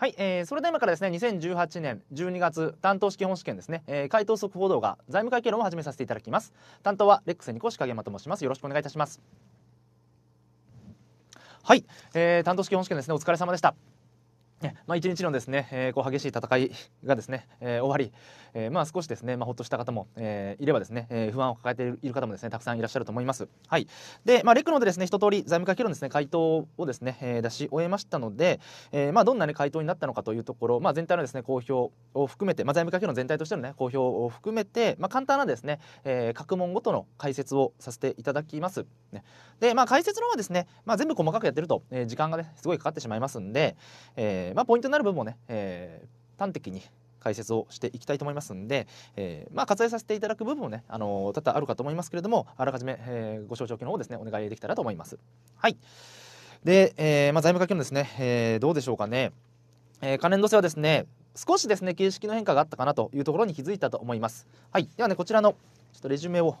はい、えー、それで今からですね2018年12月担当式本試験ですね、えー、回答速報動画財務会計論を始めさせていただきます担当はレックスニ越影山と申しますよろしくお願いいたしますはい、えー、担当式本試験ですねお疲れ様でしたまあ、1日のですね、えー、こう激しい戦いがですね、えー、終わり、えー、まあ、少しですね、まあ、ほっとした方も、えいればですね、え不安を抱えている方もですねたくさんいらっしゃると思います。はいでまあ、レクノでですね一通り財務課議論ですね回答をですね、え出し終えましたので、えまあ、どんな、ね、回答になったのかというところ、まあ、全体のですね公表を含めて、まあ、財務課議論全体としての、ね、公表を含めて、まあ、簡単なですね、え各問ごとの解説をさせていただきます。ね、で、まあ、解説の方はですね、まあ、全部細かくやってると、え時間が、ね、すごいかかってしまいますんで、ええー、まあ、ポイントになる部分もね、えー、端的に解説をしていきたいと思いますんで、えー、まあ、割愛させていただく部分もね、あの多々あるかと思いますけれどもあらかじめ、えご承知おきの方ですねお願いできたらと思います。はいで、えまあ、財務課金のですね、えどうでしょうかね、え可燃度性はですね少しですね形式の変化があったかなというところに気づいたと思います。はい、ではねこちらのちょっとレジュメを、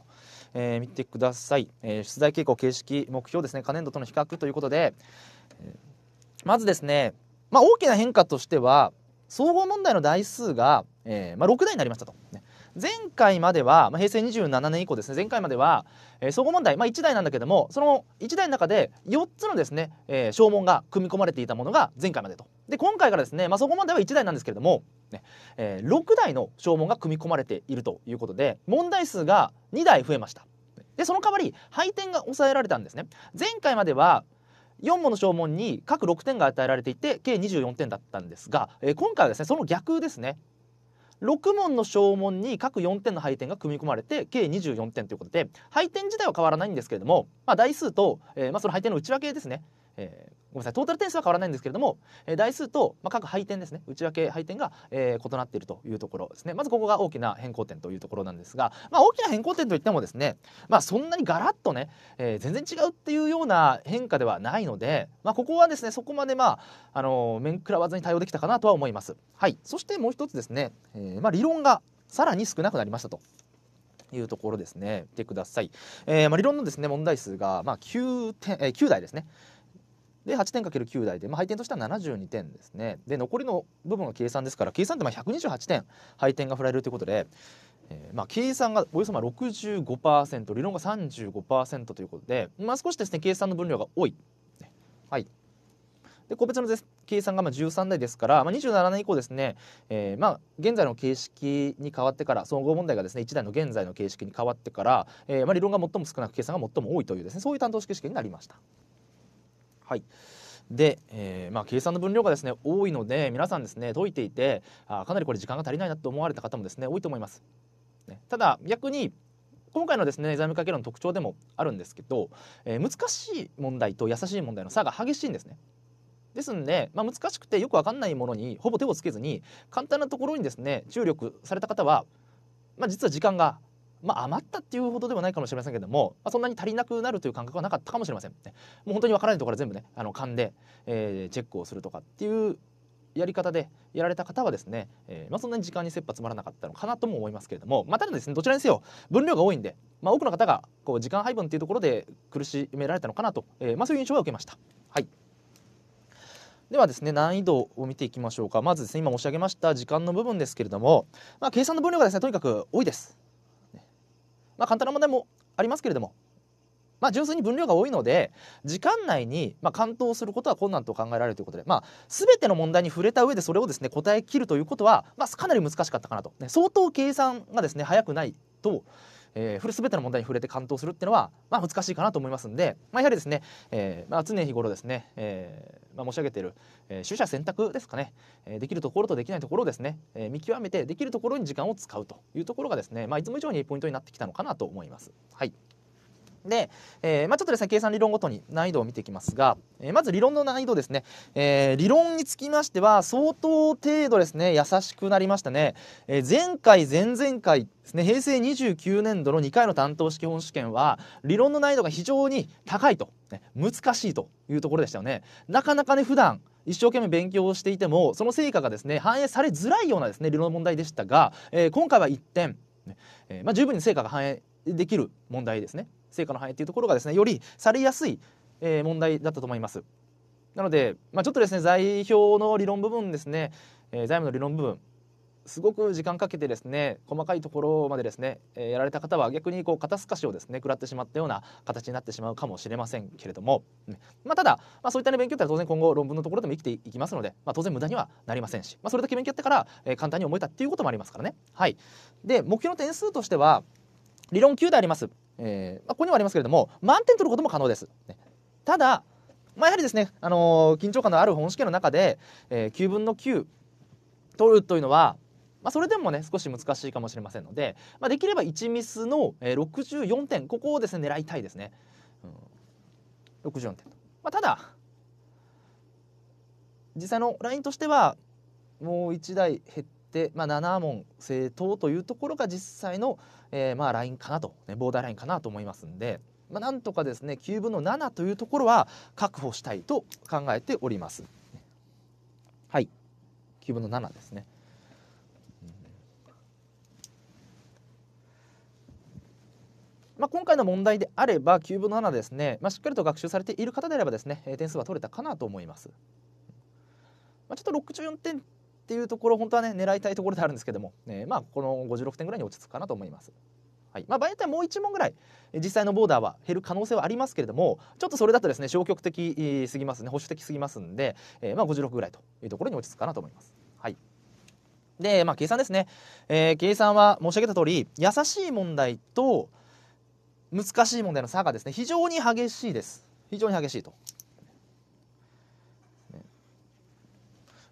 えー、見てください、えー、出題傾向、形式、目標ですね、可燃度との比較ということで、えー、まずですね、まあ、大きな変化としては総合問題の台数が、えーまあ、6台になりましたと。前回までは、まあ、平成27年以降ですね前回までは、えー、総合問題、まあ、1台なんだけどもその1台の中で4つのですね、えー、証文が組み込まれていたものが前回までとで今回からですね、まあ、総合問題は1台なんですけれども、ねえー、6台の証文が組み込まれているということで問題数が2台増えましたでその代わり配点が抑えられたんですね前回までは4問の証問に各6点が与えられていて計24点だったんですが、えー、今回はですねその逆ですね6問の証問に各4点の配点が組み込まれて計24点ということで配点自体は変わらないんですけれども、まあ、台数と、えー、まあ、その配点の内訳ですねえー、ごめんなさいトータル点数は変わらないんですけれども、えー、台数と、まあ、各配点ですね内訳配点が、えー、異なっているというところですねまずここが大きな変更点というところなんですが、まあ、大きな変更点といってもですね、まあ、そんなにガラッとね、えー、全然違うっていうような変化ではないので、まあ、ここはですねそこまでまあ、あの面食らわずに対応できたかなとは思います。はい、そしてもう一つですね、えーまあ、理論がさらに少なくなりましたと。いうところですね。見てください。えー、まあ、理論のですね問題数がまあ9点、えー、9台ですね。で8点 ×9 台で、まあ、配点としては72点ですねで残りの部分が計算ですから計算ってまあ128点配点が振られるということで、えー、まあ計算がおよそまあ65%理論が35%ということで、まあ、少しですね計算の分量が多い。はいで個別の計算がまあ13台ですから、まあ、27年以降ですね、えー、まあ現在の形式に変わってから総合問題がですね1台の現在の形式に変わってから、えー、まあ理論が最も少なく計算が最も多いというですねそういう担当式試験になりました。はいで、えーまあ、計算の分量がですね多いので皆さんですね解いていてあかなりこれ時間が足りないなと思われた方もですね多いと思います。ね、ただ逆に今回のですね財務家計論の特徴でもあるんですけど、えー、難しい問題と優しい問題の差が激しいんですね。ですんで、まあ、難しくてよく分かんないものにほぼ手をつけずに簡単なところにですね注力された方は、まあ、実は時間がまあ、余ったっていうほどではないかもしれませんけども、まあ、そんなに足りなくなるという感覚はなかったかもしれません、ね、もう本当にわからないところは全部ねあの勘で、えー、チェックをするとかっていうやり方でやられた方はですね、えー、まあ、そんなに時間に切羽詰まらなかったのかなとも思いますけれども、まあ、ただですねどちらにせよ分量が多いんで、まあ、多くの方がこう時間配分っていうところで苦しめられたのかなと、えー、まあ、そういう印象は受けました。はいではですね難易度を見ていきましょうかまずですね今申し上げました時間の部分ですけれども、ま計算の分量がですねとにかく多いですまあ、簡単な問題もありますけれども、まあ、純粋に分量が多いので時間内にま完登することは困難と考えられるということで、まあ、全ての問題に触れた上でそれをですね答えきるということは、まかなり難しかったかなと、ね、相当計算がですね早くないとえー、全ての問題に触れて完登するっていうのは、まあ、難しいかなと思いますんで、まあ、やはりですね、えーまあ、常日頃ですね、えーまあ、申し上げている、えー、取捨選択ですかね、えー、できるところとできないところをですね、えー、見極めてできるところに時間を使うというところがですね、まあ、いつも以上にポイントになってきたのかなと思います。はいで、えーまあ、ちょっとですね計算理論ごとに難易度を見ていきますが、えー、まず理論の難易度ですね、えー、理論につきましては相当程度ですね優しくなりましたね、えー、前回前々回ですね平成29年度の2回の担当式本試験は理論の難易度が非常に高いと、ね、難しいというところでしたよねなかなかね普段一生懸命勉強をしていてもその成果がですね反映されづらいようなですね理論の問題でしたが、えー、今回は一点、えーまあ、十分に成果が反映できる問題ですね成果の囲っていうところがですねよりされやすい、えー、問題だったと思います。なので、まあ、ちょっとですね財表の理論部分ですね、えー、財務の理論部分すごく時間かけてですね細かいところまでですね、えー、やられた方は逆にこう肩透かしをですね食らってしまったような形になってしまうかもしれませんけれども、まあ、ただ、まあ、そういった、ね、勉強って当然今後論文のところでも生きていきますので、まあ、当然無駄にはなりませんし、まあ、それだけ勉強やってから、えー、簡単に思えたっていうこともありますからね。はい、で目標の点数としては理論9でありますえー、まあ、ここにもありますけれども満点取ることも可能です。ね、ただ、まあ、やはりですね、あのー、緊張感のある本試験の中で、えー、9分の9取るというのは、まあ、それでもね少し難しいかもしれませんので、まあ、できれば1ミスの、え64点ここをですね狙いたいですね。うん、64点、まあ、ただ実際のラインとしてはもう1台減っ、まあ、7問正答というところが実際の、えー、まあラインかなと、ね、ボーダーラインかなと思いますんで、まあ、なんとかですね9分の7というところは確保したいと考えております。はい9分の7ですね。まあ、今回の問題であれば9分の7ですね、まあ、しっかりと学習されている方であればですね点数は取れたかなと思います。まあ、ちょっと64点っていうところ本当はね狙いたいところであるんですけども、えまあ、この56点ぐらいに落ち着くかなと思います。はいまあ、場合によってはもう1問ぐらい実際のボーダーは減る可能性はありますけれどもちょっとそれだとですね消極的すぎますね保守的すぎますんで、えー、まあ56ぐらいというところに落ち着くかなと思います。はいで、まあ、計算ですね、えー、計算は申し上げた通り優しい問題と難しい問題の差がですね非常に激しいです非常に激しいと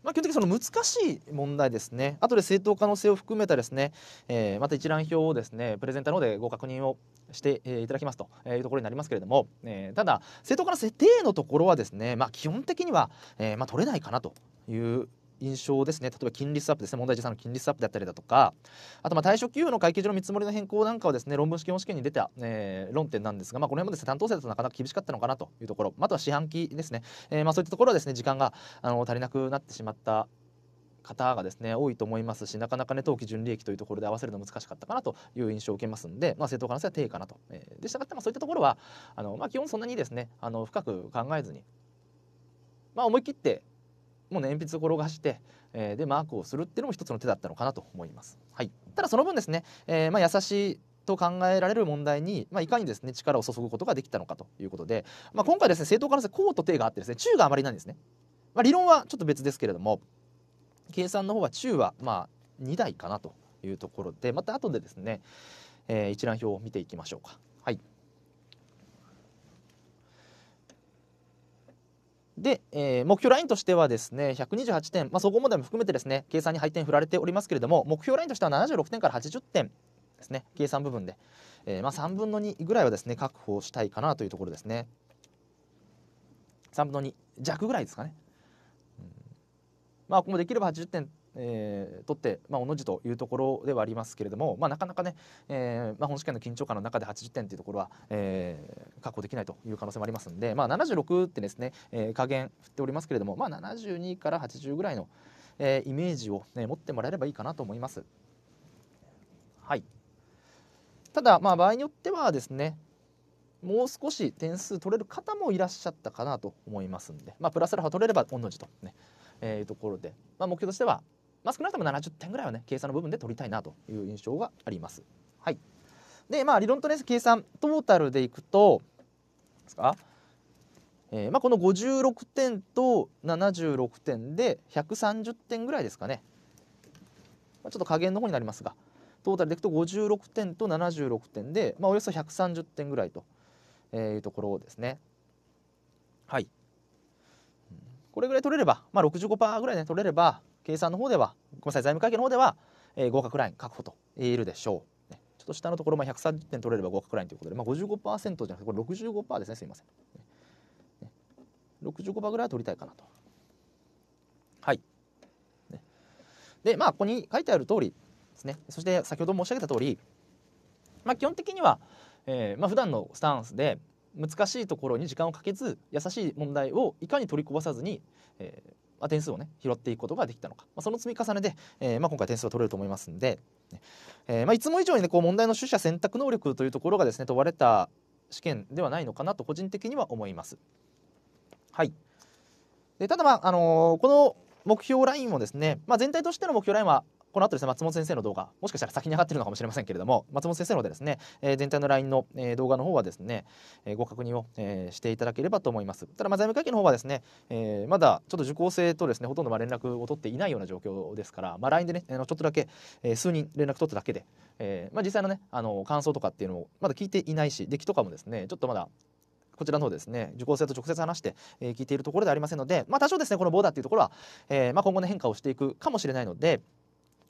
まあ、基本的にその難しい問題ですね後で正当可能性を含めたですね、えー、また一覧表をですねプレゼンターの方でご確認をしていただきますというところになりますけれども、えー、ただ正当可能設定のところはですね、まあ、基本的には、えーまあ、取れないかなという印象ですね例えば金利スワップですね問題児さんの金利スワップだったりだとかあとまあ退職給与の会計上の見積もりの変更なんかはですね論文試験本試験に出た、えー、論点なんですが、まあ、この辺もですね担当者だとなかなか厳しかったのかなというところあとは四半期ですね、えー、まあそういったところはですね時間があの足りなくなってしまった方がですね多いと思いますしなかなかね当期純利益というところで合わせるの難しかったかなという印象を受けますんで、まあ、正当可能性は低いかなと、えー、でしたがって、まあ、そういったところはあの、まあ、基本そんなにですねあの深く考えずに、まあ、思い切ってもうね鉛筆を転がして、えー、でマークをするっていうのも一つの手だったのかなと思います。はい、ただその分ですね、えー、まあ、優しいと考えられる問題に、まあ、いかにですね力を注ぐことができたのかということで、まあ、今回ですね正当可能性こう公と定があってですね中があまりないんですね、まあ、理論はちょっと別ですけれども計算の方は中はまあ2台かなというところでまた後でですね、えー、一覧表を見ていきましょうか。はいで、えー、目標ラインとしてはですね128点、まあ、総合問題も含めてですね計算に配点振られておりますけれども目標ラインとしては76点から80点ですね計算部分で、えー、まあ、3分の2ぐらいはですね確保したいかなというところですね3分の2弱ぐらいですかね、うん、まあここもできれば80点えー、取って、まあ、おのじというところではありますけれども、まあ、なかなかね、えーまあ、本試験の緊張感の中で80点というところは、えー、確保できないという可能性もありますので、まあ、76ってですね、えー、加減振っておりますけれども、まあ、72から80ぐらいの、えー、イメージを、ね、持ってもらえればいいかなと思います。はい、ただ、まあ、場合によってはですねもう少し点数取れる方もいらっしゃったかなと思いますんで、まあ、プラスアルファ取れれば御の字とねえー、いうところで、まあ、目標としてはまあ、少なくとも70点ぐらいはね計算の部分で取りたいなという印象があります。はい、でまあ理論と、ね、計算トータルでいくとですか、えー、まあ、この56点と76点で130点ぐらいですかね、まあ、ちょっと加減の方になりますがトータルでいくと56点と76点で、まあ、およそ130点ぐらいというところですね。はいこれぐらい取れれば、まあ、65%ぐらいね取れれば計算の方ではごめんなさい財務会計の方では、えー、合格ライン確保と言えるでしょう、ね、ちょっと下のところ、まあ、130点取れれば合格ラインということで、まあ55、55%じゃなくてこれ65%ですねすいません、ね、65%ぐらいは取りたいかなとはい、ね、でまあここに書いてある通りですねそして先ほど申し上げた通りまあ基本的には、えーまあ普段のスタンスで難しいところに時間をかけず優しい問題をいかに取りこぼさずに、えー、まあ、点数をね拾っていくことができたのか、まあ、その積み重ねで、えー、まあ、今回点数が取れると思いますんで、ね、えー、まいつも以上にねこう問題の取捨選択能力というところがですね問われた試験ではないのかなと個人的には思います。はいでただまあ、あのこの目標ラインもですね、ま全体としての目標ラインはこの後ですね松本先生の動画もしかしたら先に上がってるのかもしれませんけれども松本先生のでですね、えー、全体の LINE の、えー、動画の方はですね、えー、ご確認を、えー、していただければと思いますただま財務会計の方はですね、えー、まだちょっと受講生とですねほとんどまあ連絡を取っていないような状況ですから、まあ、LINE でねちょっとだけ、えー、数人連絡取っただけで、えーまあ、実際のねあの感想とかっていうのをまだ聞いていないし出来とかもですねちょっとまだこちらの方ですね受講生と直接話して、えー、聞いているところではありませんので、まあ、多少ですねこのボーダーっていうところは、えーまあ、今後の変化をしていくかもしれないので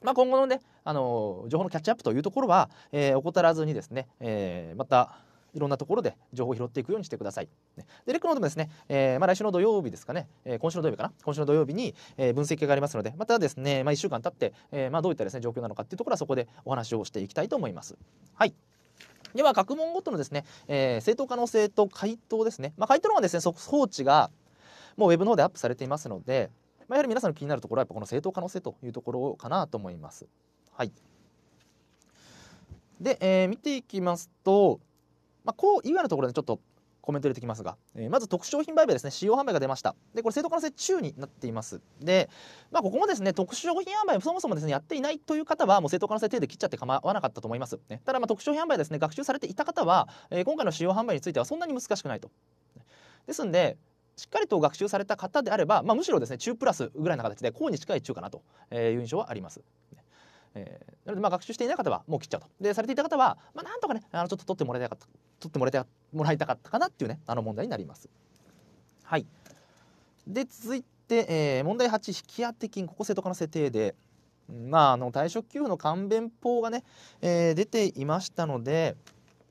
まあ、今後のね、あの情報のキャッチアップというところは、えー、怠らずにですね、えー、またいろんなところで情報を拾っていくようにしてください。ね、でレックードもですね、えー、まあ、来週の土曜日ですかね、えー、今週の土曜日かな、今週の土曜日に、えー、分析がありますので、またですね、まあ、1週間経って、えまあ、どういったです、ね、状況なのかっていうところはそこでお話をしていきたいと思います。はいでは各問ごとのですね、え正当可能性と回答ですね、ま回答のはですね速報値がもうウェブの方でアップされていますので、まあ、やはり皆さんの気になるところはやっぱこの正当可能性というところかなと思います。はい、で、えー、見ていきますと、まあ、こうようなところでちょっとコメント入れてきますが、えー、まず特商品売買ですね使用販売が出ましたでこれ正当化のせ中になっていますで、まあ、ここもですね特殊商品販売そもそもですねやっていないという方はもう正当可能性手で切っちゃって構わなかったと思います、ね、ただま特殊商品販売ですね学習されていた方は、えー、今回の使用販売についてはそんなに難しくないとですんでしっかりと学習された方であれば、まあ、むしろですね中プラスぐらいの形で高に近い中かなという印象はあります。えー、なのでまあ学習していない方はもう切っちゃうとでされていた方は、まあ、なんとかねあのちょっと取ってもらいたかった取ってもらいたもらいたかったかなっていうねあの問題になります。はいで続いて、えー、問題8引き当て金ここ正当化の設定で、まあ、あの退職給付の勘弁法がね、えー、出ていましたので、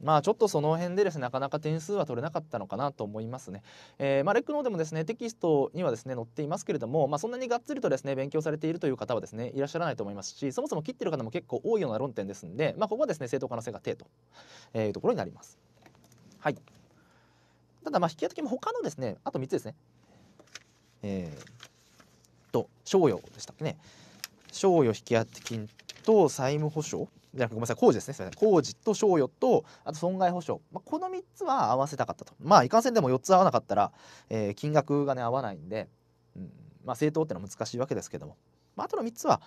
まあちょっとその辺でですねなかなか点数は取れなかったのかなと思いますね。えー、まあレックノーでもですねテキストにはですね載っていますけれども、まあ、そんなにがっつりとですね勉強されているという方はですねいらっしゃらないと思いますしそもそも切ってる方も結構多いような論点ですんで、まあ、ここはですね正当化の性が低と、えいうところになります。はいただまあ引き当ても他のですねあと3つですね。えー、と商用でしたっけね。賞与引当金と債務保証じゃごめんなさい工事ですねすません工事と賞与とあと損害保障、まあ、この3つは合わせたかったとまあいかんせんでも4つ合わなかったら、えー、金額がね合わないんで、うんまあ、政党ってのは難しいわけですけども、まあ、あとの3つは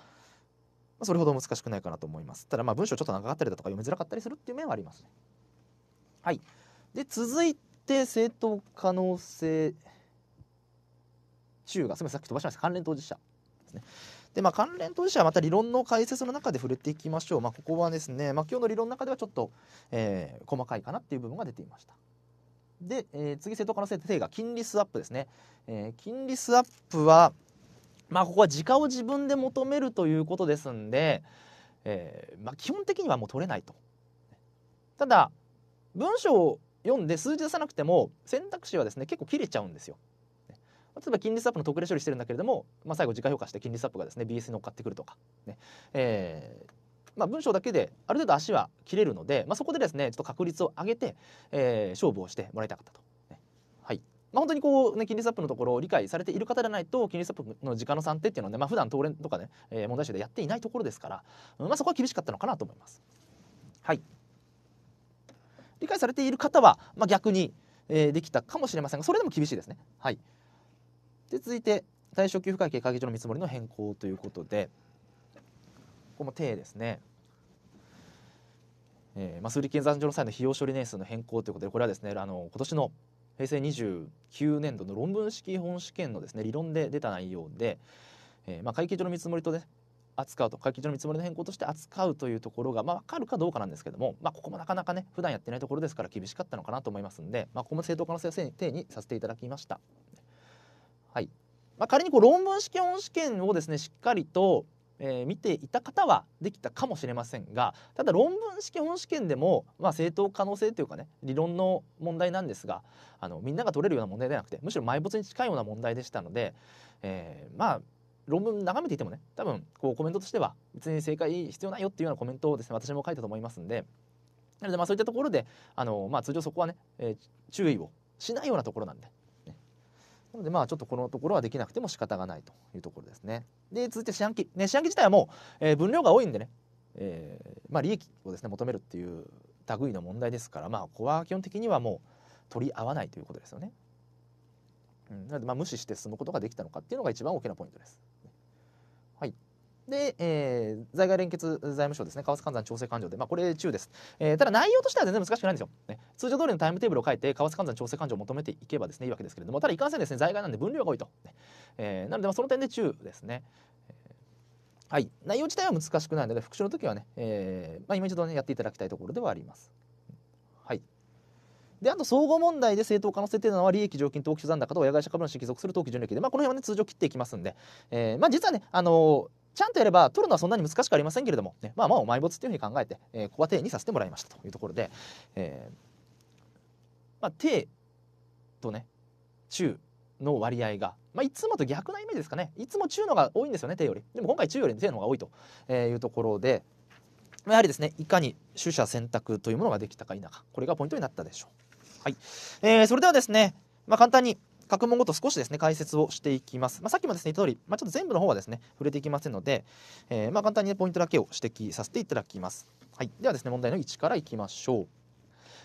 それほど難しくないかなと思いますただまあ文章ちょっと長かったりだとか読みづらかったりするっていう面はありますねはいで続いて正当可能性中がすみませんさっき飛ばしました関連当事者ですねで、まあ、関連当事者はまた理論の解説の中で触れていきましょう。まあ、ここはですね、まあ、今日の理論の中ではちょっと、えー、細かいかなっていう部分が出ていました。で、えー、次、正当化の先生が金利スワップですね。えー、金利スワップは、まあ、ここは時価を自分で求めるということですんで、えーまあ、基本的にはもう取れないと。ただ文章を読んで数字出さなくても選択肢はですね結構切れちゃうんですよ。例えば金利スワップの特例処理してるんだけれども、まあ、最後自家評価して金利スワップがですね BS に乗っかってくるとかね、えー、まあ、文章だけである程度足は切れるので、まあ、そこでですねちょっと確率を上げて、えー、勝負をしてもらいたかったと。ね、はいまあ、本当にこう、ね、金利ワップのところを理解されている方でないと金利ワップの時間の算定っていうのはね、まあ、普段東連とかね、えー、問題集でやっていないところですから、まあ、そこは厳しかったのかなと思います。はい理解されている方は、まあ、逆に、えー、できたかもしれませんがそれでも厳しいですね。はいで続いて対象給付会計会計上の見積もりの変更ということでここも定ですね。えー、まあ、数理計算上の際の費用処理年数の変更ということでこれはですねあの今年の平成29年度の論文式本試験のですね理論で出た内容で、えー、まあ、会計上の見積もりとね扱うと会計上の見積もりの変更として扱うというところが、まあ、分かるかどうかなんですけども、まあ、ここもなかなかね普段やってないところですから厳しかったのかなと思いますんで、まあ、ここも正当化の先生に定にさせていただきましたはいまあ、仮にこう論文試験試験をですねしっかりと、えー、見ていた方はできたかもしれませんがただ論文試験本試験でも、まあ、正当可能性というかね理論の問題なんですがあのみんなが取れるような問題ではなくてむしろ埋没に近いような問題でしたので、えー、まあ論文眺めていてもね多分こうコメントとしては別に正解必要ないよっていうようなコメントをですね私も書いたと思いますんでなのでまあそういったところであの、まあ、通常そこはね、えー、注意をしないようなところなんでなのでまあちょっとこのところはできなくても仕方がないというところですね。で続いて四半期、ね、四半期自体はもう、えー、分量が多いんでね、えー、まあ、利益をですね求めるっていう類の問題ですからまあここは基本的にはもう取り合わないということですよね。うん、なのでまあ無視して進むことができたのかっていうのが一番大きなポイントです。で、えー、財外連結財務省ですね、為替換算調整勘定で、まあ、これ中です。えー、ただ内容としては全然難しくないんですよ、ね。通常通りのタイムテーブルを書いて、為替換算調整勘定を求めていけばですね、いいわけですけれども、ただいかんせんですね、財外なんで分量が多いと。ね、えー、なので、その点で中ですね。はい、内容自体は難しくないので復習の時はね、えーまあ、今一度ねやっていただきたいところではあります。はい、であと総合問題で正当化の設定なのは利益常勤登記残高と親会社株主に帰属する登記純利益で、まあ、この辺はね通常切っていきますんで、えーまあ、実はね、あのーちゃんとやれば取るのはそんなに難しくありませんけれども、ね、まあまあお埋没っていうふうに考えて、えー、ここは丁にさせてもらいましたというところで、えー、まあとね中の割合が、まあ、いつもと逆なイメージですかねいつも中のが多いんですよね手よりでも今回中より手の方が多いというところでやはりですねいかに取捨選択というものができたか否かこれがポイントになったでしょう。はいえー、それではですね、まあ、簡単に各問ごと少しですね解説をしていきます、まあ、さっきもですね言った通り、まあ、ちょっと全部の方はですね触れていきませんので、えー、まあ簡単に、ね、ポイントだけを指摘させていただきます、はい、ではですね問題の1からいきましょう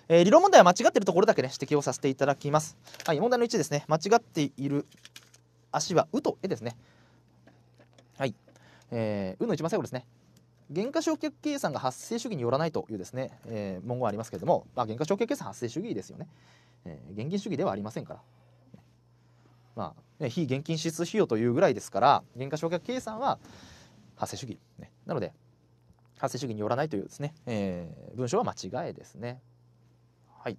えー、理論問題は間違っているところだけ、ね、指摘をさせていただきます。はい、問題の1ですね。間違っている足は「う」と「え」ですね。はい。えー、うの一番最後ですね。減価償却計算が発生主義によらないというですね、えー、文言ありますけれども、まあ、減価償却計算発生主義ですよね、えー、現金主義ではありませんから、まあね、非現金支出費用というぐらいですから減価償却計算は発生主義、ね、なので発生主義によらないというですね、えー、文章は間違いですね。はい、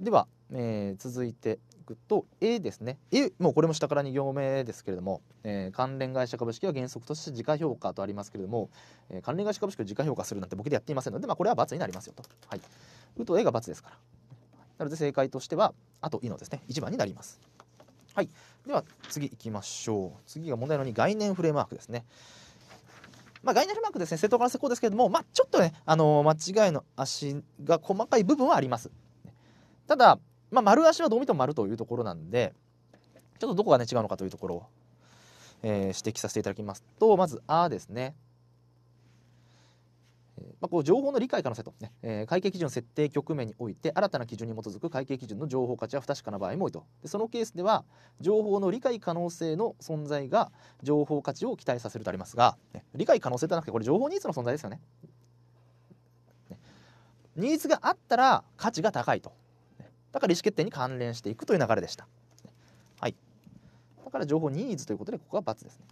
では、えー、続いていくと A ですね A もうこれも下から2行目ですけれども、えー、関連会社株式は原則として時価評価とありますけれども、えー、関連会社株式を時価評価するなんて僕でやっていませんので、まあ、これは×になりますよと。はい、うと A が×ですから。なので正解としてはあといのですね1番になります。はい、では次いきましょう次が問題の2概念フレームワークですね。まあ、概念フレームワークですね正当化の施工ですけれども、まあ、ちょっとね、あのー、間違いの足が細かい部分はあります。ただ、まあ、丸足はどう見ても丸というところなんでちょっとどこがね違うのかというところを、えー、指摘させていただきますとまず「あ」ですね。まあ、こう情報の理解可能性と、ねえー、会計基準設定局面において新たな基準に基づく会計基準の情報価値は不確かな場合も多いとでそのケースでは情報の理解可能性の存在が情報価値を期待させるとありますが、ね、理解可能性ではなくてこれ情報ニーズの存在ですよね、ね、ニーズがあったら価値が高いとだから意思決定に関連していくという流れでした、はい、だから情報ニーズということでここは×ですね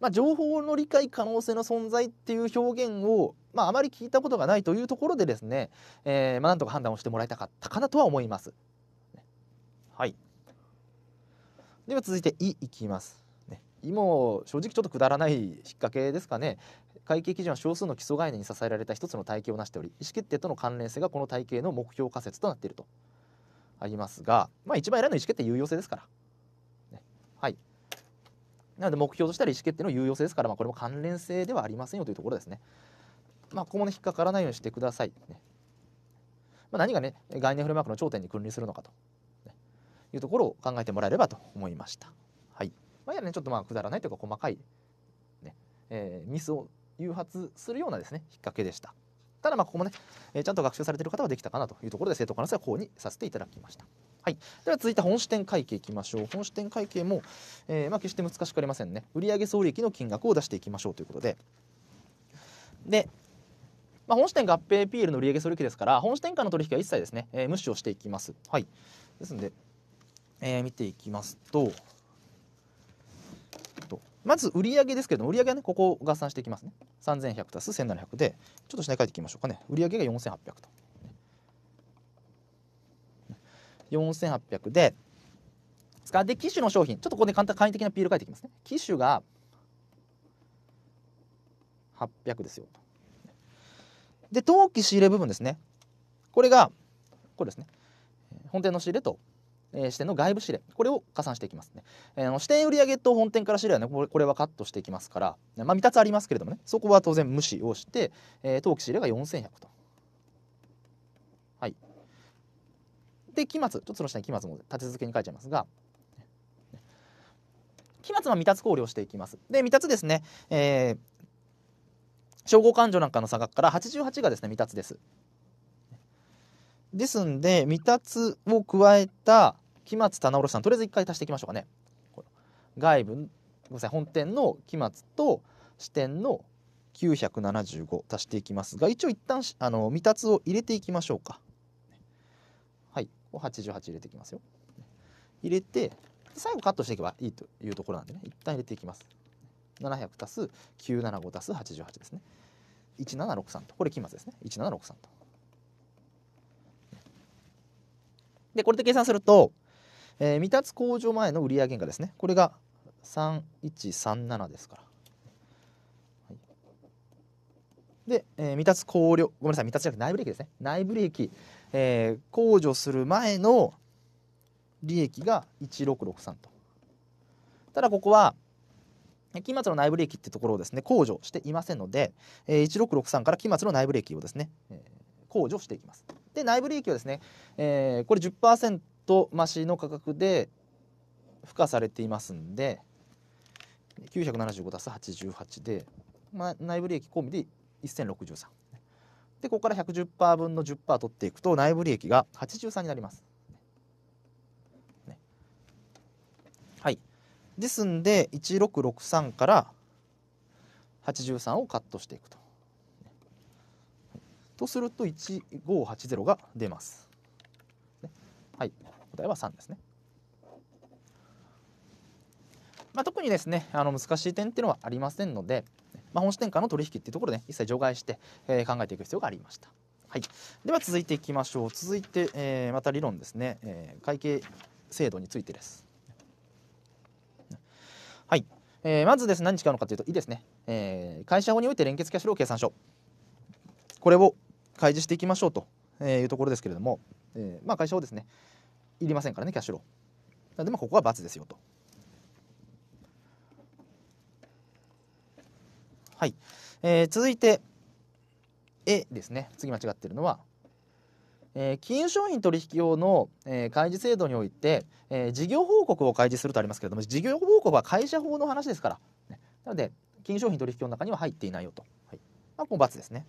まあ、情報の理解可能性の存在っていう表現を、まあ、あまり聞いたことがないというところでですね、えーまあ、なんとか判断をしてもらいたかったかなとは思います。はい、では続いて「い」いきます。ね、いも正直ちょっとくだらない引っ掛けですかね。会計基準は少数の基礎概念に支えられた一つの体系を成しており意思決定との関連性がこの体系の目標仮説となっているとありますが、まあ、一番偉いのは意思決定有用性ですから、ね、はいなので目標としては意思決定の有用性ですから、まあ、これも関連性ではありませんよというところですね。まあ、ここも、ね、引っかからないようにしてください。ねまあ、何がね概念フレームワークの頂点に君臨するのかと、ね、いうところを考えてもらえればと思いました。はいまあ、やねちょっとまあくだらないというか細かいね、えー、ミスを誘発するようなですね引っかけでした。ただまあここもね、えー、ちゃんと学習されてる方はできたかなというところで正当化の際はこうにさせていただきました。はい、では続いて本支店会計いきましょう本支店会計も、えー、まあ、決して難しくありませんね売上総利益の金額を出していきましょうということでで、まあ、本支店合併 PL の売上総利益ですから本支店間の取引は一切ですね、えー、無視をしていきますはいですので、えー、見ていきますとまず売上ですけれども売上はねここを合算していきますね3100足す1700でちょっとしない書いていきましょうかね売上が4800と4800ですかで機種の商品ちょっとここで簡単簡易的な PL 書いていきますね機種が800ですよで登記仕入れ部分ですねこれがこれですね本店の仕入れと、えー、支店の外部仕入れこれを加算していきますね、えー、支店売上と本店から仕入れはねこれこれはカットしていきますから、まあ、2つありますけれどもねそこは当然無視をして、えー、当期仕入れが4100とで期末ちょっとその下に期末も立て続けに書いちゃいますが期末は未達考慮していきます。で未達ですね、えー、称号勘定なんかの差額から88がですね未達です。ですんで未達を加えた期末棚卸さんとりあえず一回足していきましょうかね。外部ごめんなさい本店の期末と支店の975足していきますが一応一旦あの未達を入れていきましょうか。を88入れていきますよ入れて最後カットしていけばいいというところなんでね一旦入れていきます700足す975足す88ですね1763とこれ期末ですね1763とでこれで計算すると、えー、未達工場前の売上原価ですねこれが3137ですからで、えー、未達考慮ごめんなさい未達じゃなくて内部利益ですね内部利益、えー、控除する前の利益が1663とただここは期末の内部利益ってところをですね控除していませんので、えー、1663から期末の内部利益をですね、えー、控除していきますで内部利益はですね、えー、これ10%増しの価格で付加されていますんで975足す88で、まあ、内部利益込みで1063でここから110%分の10%取っていくと内部利益が83になります、ね、はいですんで1663から83をカットしていくと、ね、とすると1580が出ます、ね、はい答えは3ですねまあ、特にですねあの難しい点っていうのはありませんので、まあ、本支店間の取引っていうところで、ね、一切除外して、えー、考えていく必要がありました。はい、では続いていきましょう続いて、えー、また理論ですね、えー、会計制度についてです。はい、えー、まずです、ね、何に使うのかというといいですね、えー、会社法において連結キャッシュロー計算書これを開示していきましょうというところですけれども、えーまあ、会社法ですねいりませんからねキャッシュローでもここは×ですよとはい、えー、続いて「え」ですね次間違ってるのはえー、金融商品取引用の、えー、開示制度において、えー、事業報告を開示するとありますけれども事業報告は会社法の話ですから、ね、なので金融商品取引用の中には入っていないよと、はいまあ、この×ですね、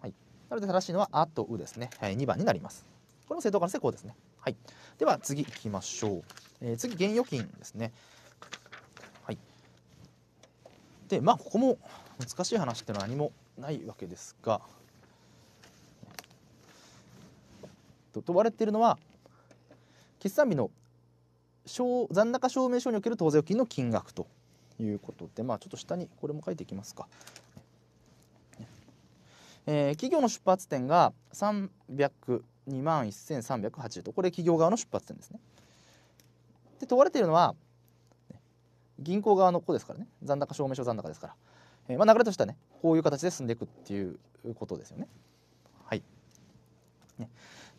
はい、なので正しいのは「あ」と「う」ですね、はい、2番になりますこれも正当化の成功ですね、はい、では次いきましょう、えー、次現預金ですねでまあここも難しい話ってのは何もないわけですが問われているのは決算日の残高証明書における当座預金の金額ということで、まあ、ちょっと下にこれも書いていきますか。えー、企業の出発点が302万1380とこれ企業側の出発点ですね。で問われているのは銀行側の子ですからね残高証明書残高ですから、えー、まあ、流れとしてはねこういう形で進んでいくっていうことですよね。はい、ね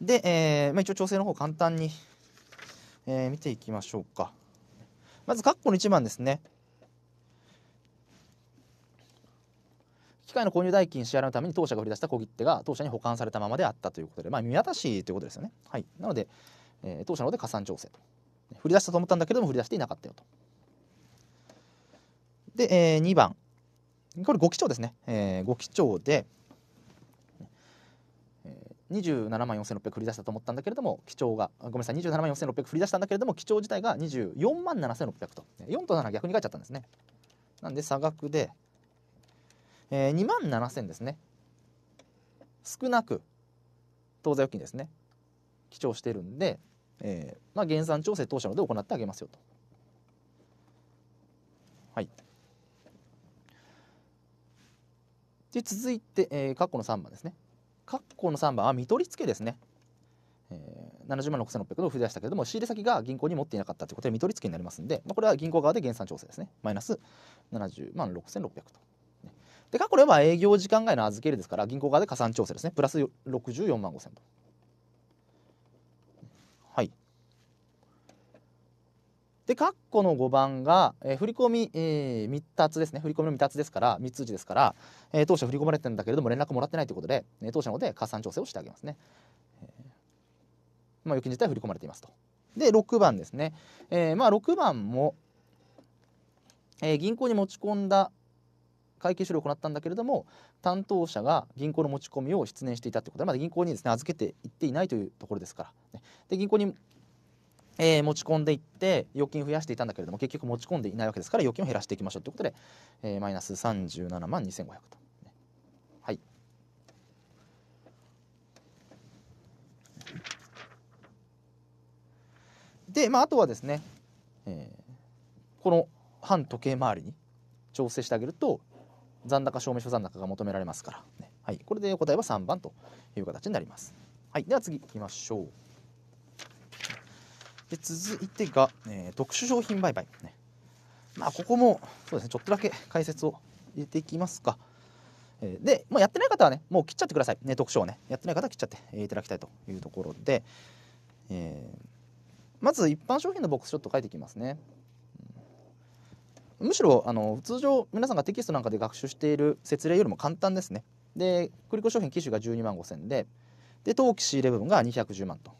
で、えーまあ、一応調整の方簡単に、えー、見ていきましょうか。まず、括弧の1番ですね。機械の購入代金支払うために当社が振り出した小切手が当社に保管されたままであったということで、まあ、見渡しということですよね。はい、なので、えー、当社の方で加算調整と。振り出したと思ったんだけども振り出していなかったよと。で、えー、2番これ5基調ですね、えー、5基調で27万4600振り出したと思ったんだけれども基調がごめんなさい27万4600振り出したんだけれども基調自体が24万7600と4と7逆に書いちゃったんですねなんで差額で、えー、2万7000ですね少なく当座預金ですね記帳してるんで、えーまあ、減産調整当社ので行ってあげますよと。はい、で続いて、えー、括弧の3番ですね括弧の3番は見取り付けですね、えー、70万6600ド増やしたけれども仕入れ先が銀行に持っていなかったということで見取り付けになりますので、まあ、これは銀行側で減産調整ですねマイナス70万6600と。で、括弧では営業時間外の預け入れですから、銀行側で加算調整ですね、プラス64万5000と。で括弧の5番が、えー、振込、えー、未達ですね振込の未達ですから3通知ですから、えー、当社振り込まれてるんだけれども連絡もらってないということで、えー、当社の方で加算調整をしてあげますね、えー、まあ、預金自体振り込まれていますとで6番ですね、えー、まあ6番も、えー、銀行に持ち込んだ会計処理を行ったんだけれども担当者が銀行の持ち込みを失念していたということでまだ銀行にですね預けていっていないというところですから、ね、で銀行にえー、持ち込んでいって預金増やしていたんだけれども結局持ち込んでいないわけですから預金を減らしていきましょうということで、えー、マイナス37万2500と、ね、はいで、まあ、あとはですね、えー、この反時計回りに調整してあげると残高証明書残高が求められますから、ね、はい、これで答えは3番という形になります。はい、では次いきましょう。で続いてが、えー、特殊商品売買、ね、まあここもそうですねちょっとだけ解説を入れていきますか、えー、で、もうやってない方はねもう切っちゃってくださいね特徴をねやってない方は切っちゃっていただきたいというところで、えー、まず一般商品のボックスちょっと書いていきますねむしろあの通常皆さんがテキストなんかで学習している説例よりも簡単ですねで繰り越商品機種が12万5000でで当期仕入れ部分が210万と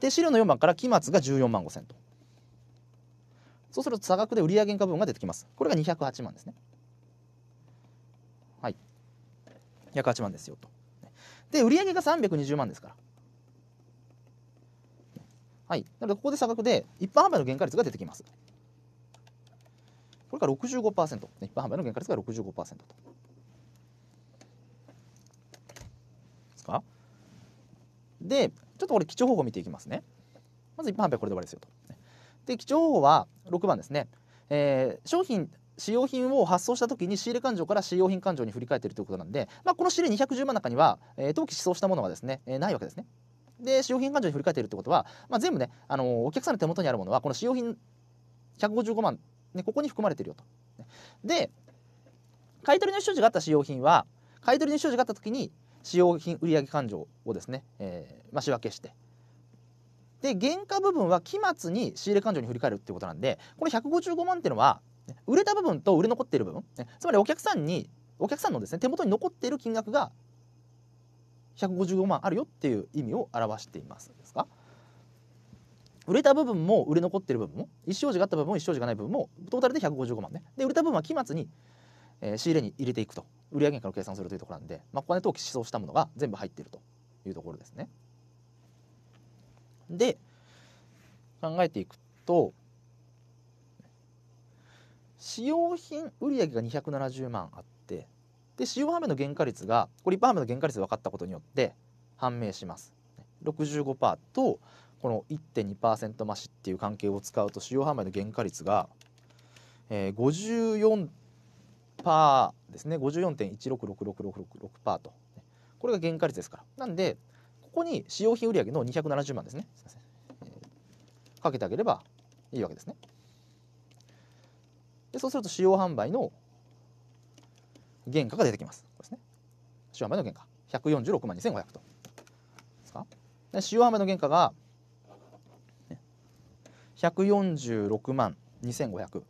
で資料の4番から期末が14万5千とそうすると差額で売上原価分が出てきますこれが208万ですねはい208万ですよとで売上が320万ですからはいなのでここで差額で一般販売の原価率が出てきますこれが65%一般販売の原価率が65%とですかでちょっとこれ基調方法見ていきますねまず一般販売これで終わりですよとで基調方法は6番ですね、えー、商品使用品を発送した時に仕入れ勘定から使用品勘定に振り返っているということなんで、まあ、この仕入れ210万の中には、えー、登記失踪したものはですね、えー、ないわけですねで使用品勘定に振り返っているということは、まあ、全部ね、あのー、お客さんの手元にあるものはこの使用品155万、ね、ここに含まれているよとで買取の所持があった使用品は買取の所持があった時に使用品売上勘定をですね、えーまあ、仕分けしてで原価部分は期末に仕入れ勘定に振り返るっていうことなんでこれ155万っていうのは売れた部分と売れ残っている部分つまりお客さんにお客さんのですね手元に残っている金額が155万あるよっていう意味を表していますですか売れた部分も売れ残っている部分も一生時があった部分も一生時がない部分もトータルで155万ねで売れた部分は期末に、えー、仕入れに入れていくと売上から計算するというところなんで、まあ、ここで登記思想したものが全部入っているというところですね。で考えていくと使用品売上が270万あってで使用販売の原価率がこれ一般販売の原価率分かったことによって判明します。65%とこの1.2%増しっていう関係を使うと使用販売の原価率が、えー、54パーですね54.166666%とこれが原価率ですからなんでここに使用品売上の270万ですねすません、えー、かけてあげればいいわけですねでそうすると使用販売の原価が出てきますこですね使用販売の原価146万2500とですかで使用販売の原価が146万2500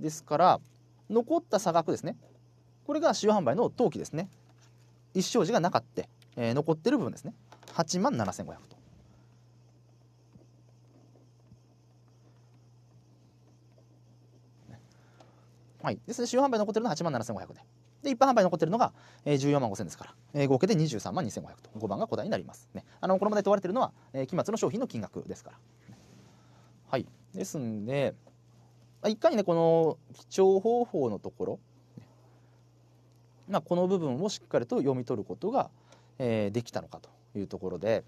ですから残った差額ですねこれが主要販売の当期ですね一生時がなかった、えー、残ってる部分ですね8万7500と。はい、ですね、主要販売残ってるのは8万7500でで一般販売残ってるのが14万5000ですから、えー、合計で23万2500と5番が答えになります、ね、あのこの問題問われてるのは、えー、期末の商品の金額ですから、はいですんでまいかにねこの記帳方法のところ、まあ、この部分をしっかりと読み取ることが、えー、できたのかというところで、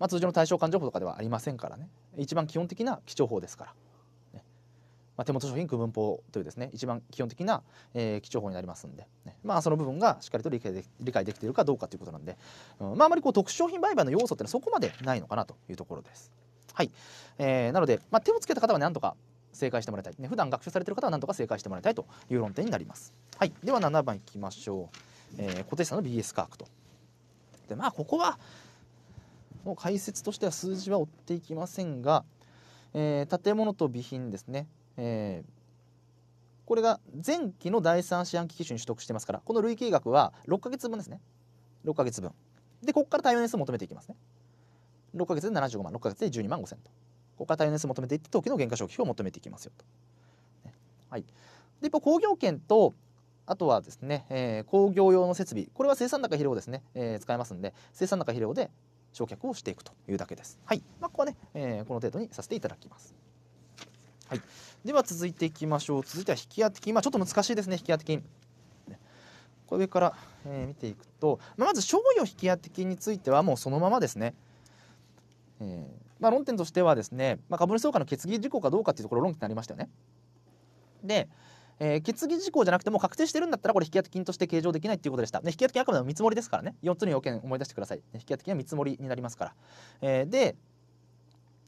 まあ、通常の対象感情法とかではありませんからね一番基本的な基調法ですから、ね、まあ、手元商品区分法というですね一番基本的な、えー、基調法になりますんで、ね、まあ、その部分がしっかりと理解で理解できているかどうかということなんで、うんまあ、あまりこう特殊商品売買の要素ってのはそこまでないのかなというところです。はい、えー、なので、まあ、手をつけた方はなんとか正解してもらいたい、ね、普段学習されてる方はなんとか正解してもらいたいという論点になります、はい、では7番いきましょう、えー、小手さんの BS 科学とでまあここはもう解説としては数字は追っていきませんが、えー、建物と備品ですね、えーこれが前期の第三四半期基準に取得してますからこの累計額は6ヶ月分ですね6ヶ月分でここから対応年数を求めていきますね6ヶ月で75万6ヶ月で12万5千とここから耐用年求めていって当期の減価償却を求めていきますよと。はい、で一方工業権とあとはですね、えー、工業用の設備これは生産高肥料ですね、えー、使えますんで生産高肥料で焼却をしていくというだけです。はい、まあ、ここはね、えー、この程度にさせていただきます。はい、では続いていきましょう。続いては引き当て金、まあ、ちょっと難しいですね、引き当て金。これ上から、えー、見ていくと、まあ、まず商用引き当て金についてはもうそのままですね。えーまあ、論点としてはですね、まあ、株主総会の決議事項かどうかっていうところ論点になりましたよね。で、えー、決議事項じゃなくても確定してるんだったらこれ引当金として計上できないっていうことでした、ね、引当金あくまでも見積もりですからね4つの要件思い出してください、ね、引当金は見積もりになりますから、えー、で、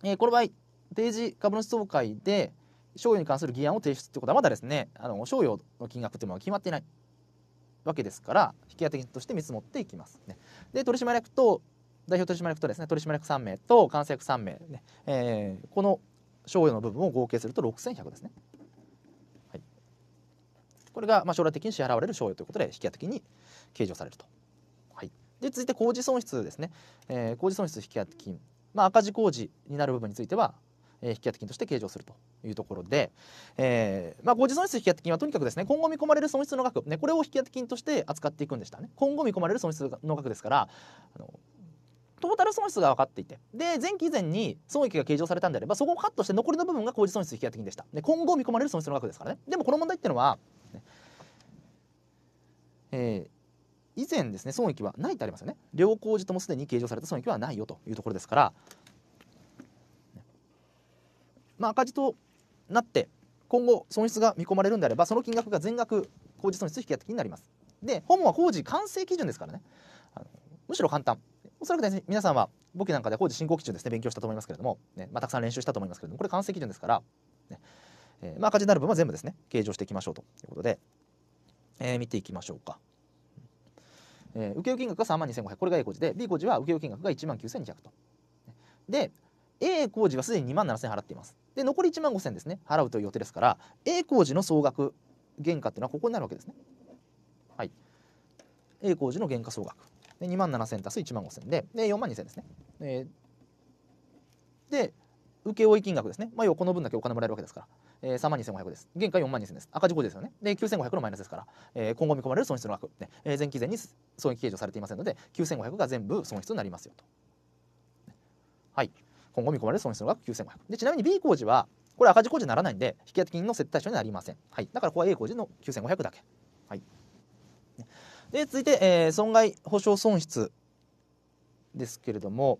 えー、この場合定時株主総会で賞与に関する議案を提出ということはまだですねあの賞与の金額というのは決まっていないわけですから引当金として見積もっていきます、ね、で取締役と代表取締役とですね取締役3名と監査役3名ね、えー、この賞与の部分を合計すると6100ですね。はい、これがまあ将来的に支払われる賞与ということで引き当て金に計上されると。はい、で続いて工事損失ですね、えー、工事損失引き当て金、まあ、赤字工事になる部分については、え引き当て金として計上するというところで、えーまあ、工事損失引き当て金はとにかくですね今後見込まれる損失の額、ね、これを引き当て金として扱っていくんでしたね今後見込まれる損失の額ですからあのトータル損失が分かっていてで前期以前に損益が計上されたんであればそこをカットして残りの部分が工事損失引当金でしたで今後見込まれる損失の額ですからねでもこの問題っていうのは、ね、えー以前ですね損益はないってありますよね両工事ともすでに計上された損益はないよというところですから、まあ、赤字となって今後損失が見込まれるんであればその金額が全額工事損失引き当て金になりますで本は工事完成基準ですからねむしろ簡単おそらく、ね、皆さんは簿記なんかで法事進行基準ですね勉強したと思いますけれども、ねまあ、たくさん練習したと思いますけれどもこれ完成基準ですから、ねえー、まあ、赤字になる分は全部ですね計上していきましょうということで、えー、見ていきましょうか。えー、受け金額が3万2500これが A 工事で B 工事は請負金額が1万9200と。で A 工事はすでに2万7000払っています。で残り1万5000ですね払うという予定ですから A 工事の総額原価っていうのはここになるわけですね。はい、A 工事の原価総額で2万7000足す1万5000でで4万2000ですね。えー、で請負金額ですね、まあ、要はこの分だけお金もらえるわけですから、えー、3万2500です。原価4万2000です。赤字50ですよね。で、9500のマイナスですから、えー、今後見込まれる損失の額、ね、えー、前期前に損益計上されていませんので、9500が全部損失になりますよと。はい。今後見込まれる損失の額9500。で、ちなみに B 工事は、これ赤字工事にならないんで、引当金の接待所になりません。はい。だからここは A 工事の9500だけ。はい。で続いて、えー、損害保証損失ですけれども、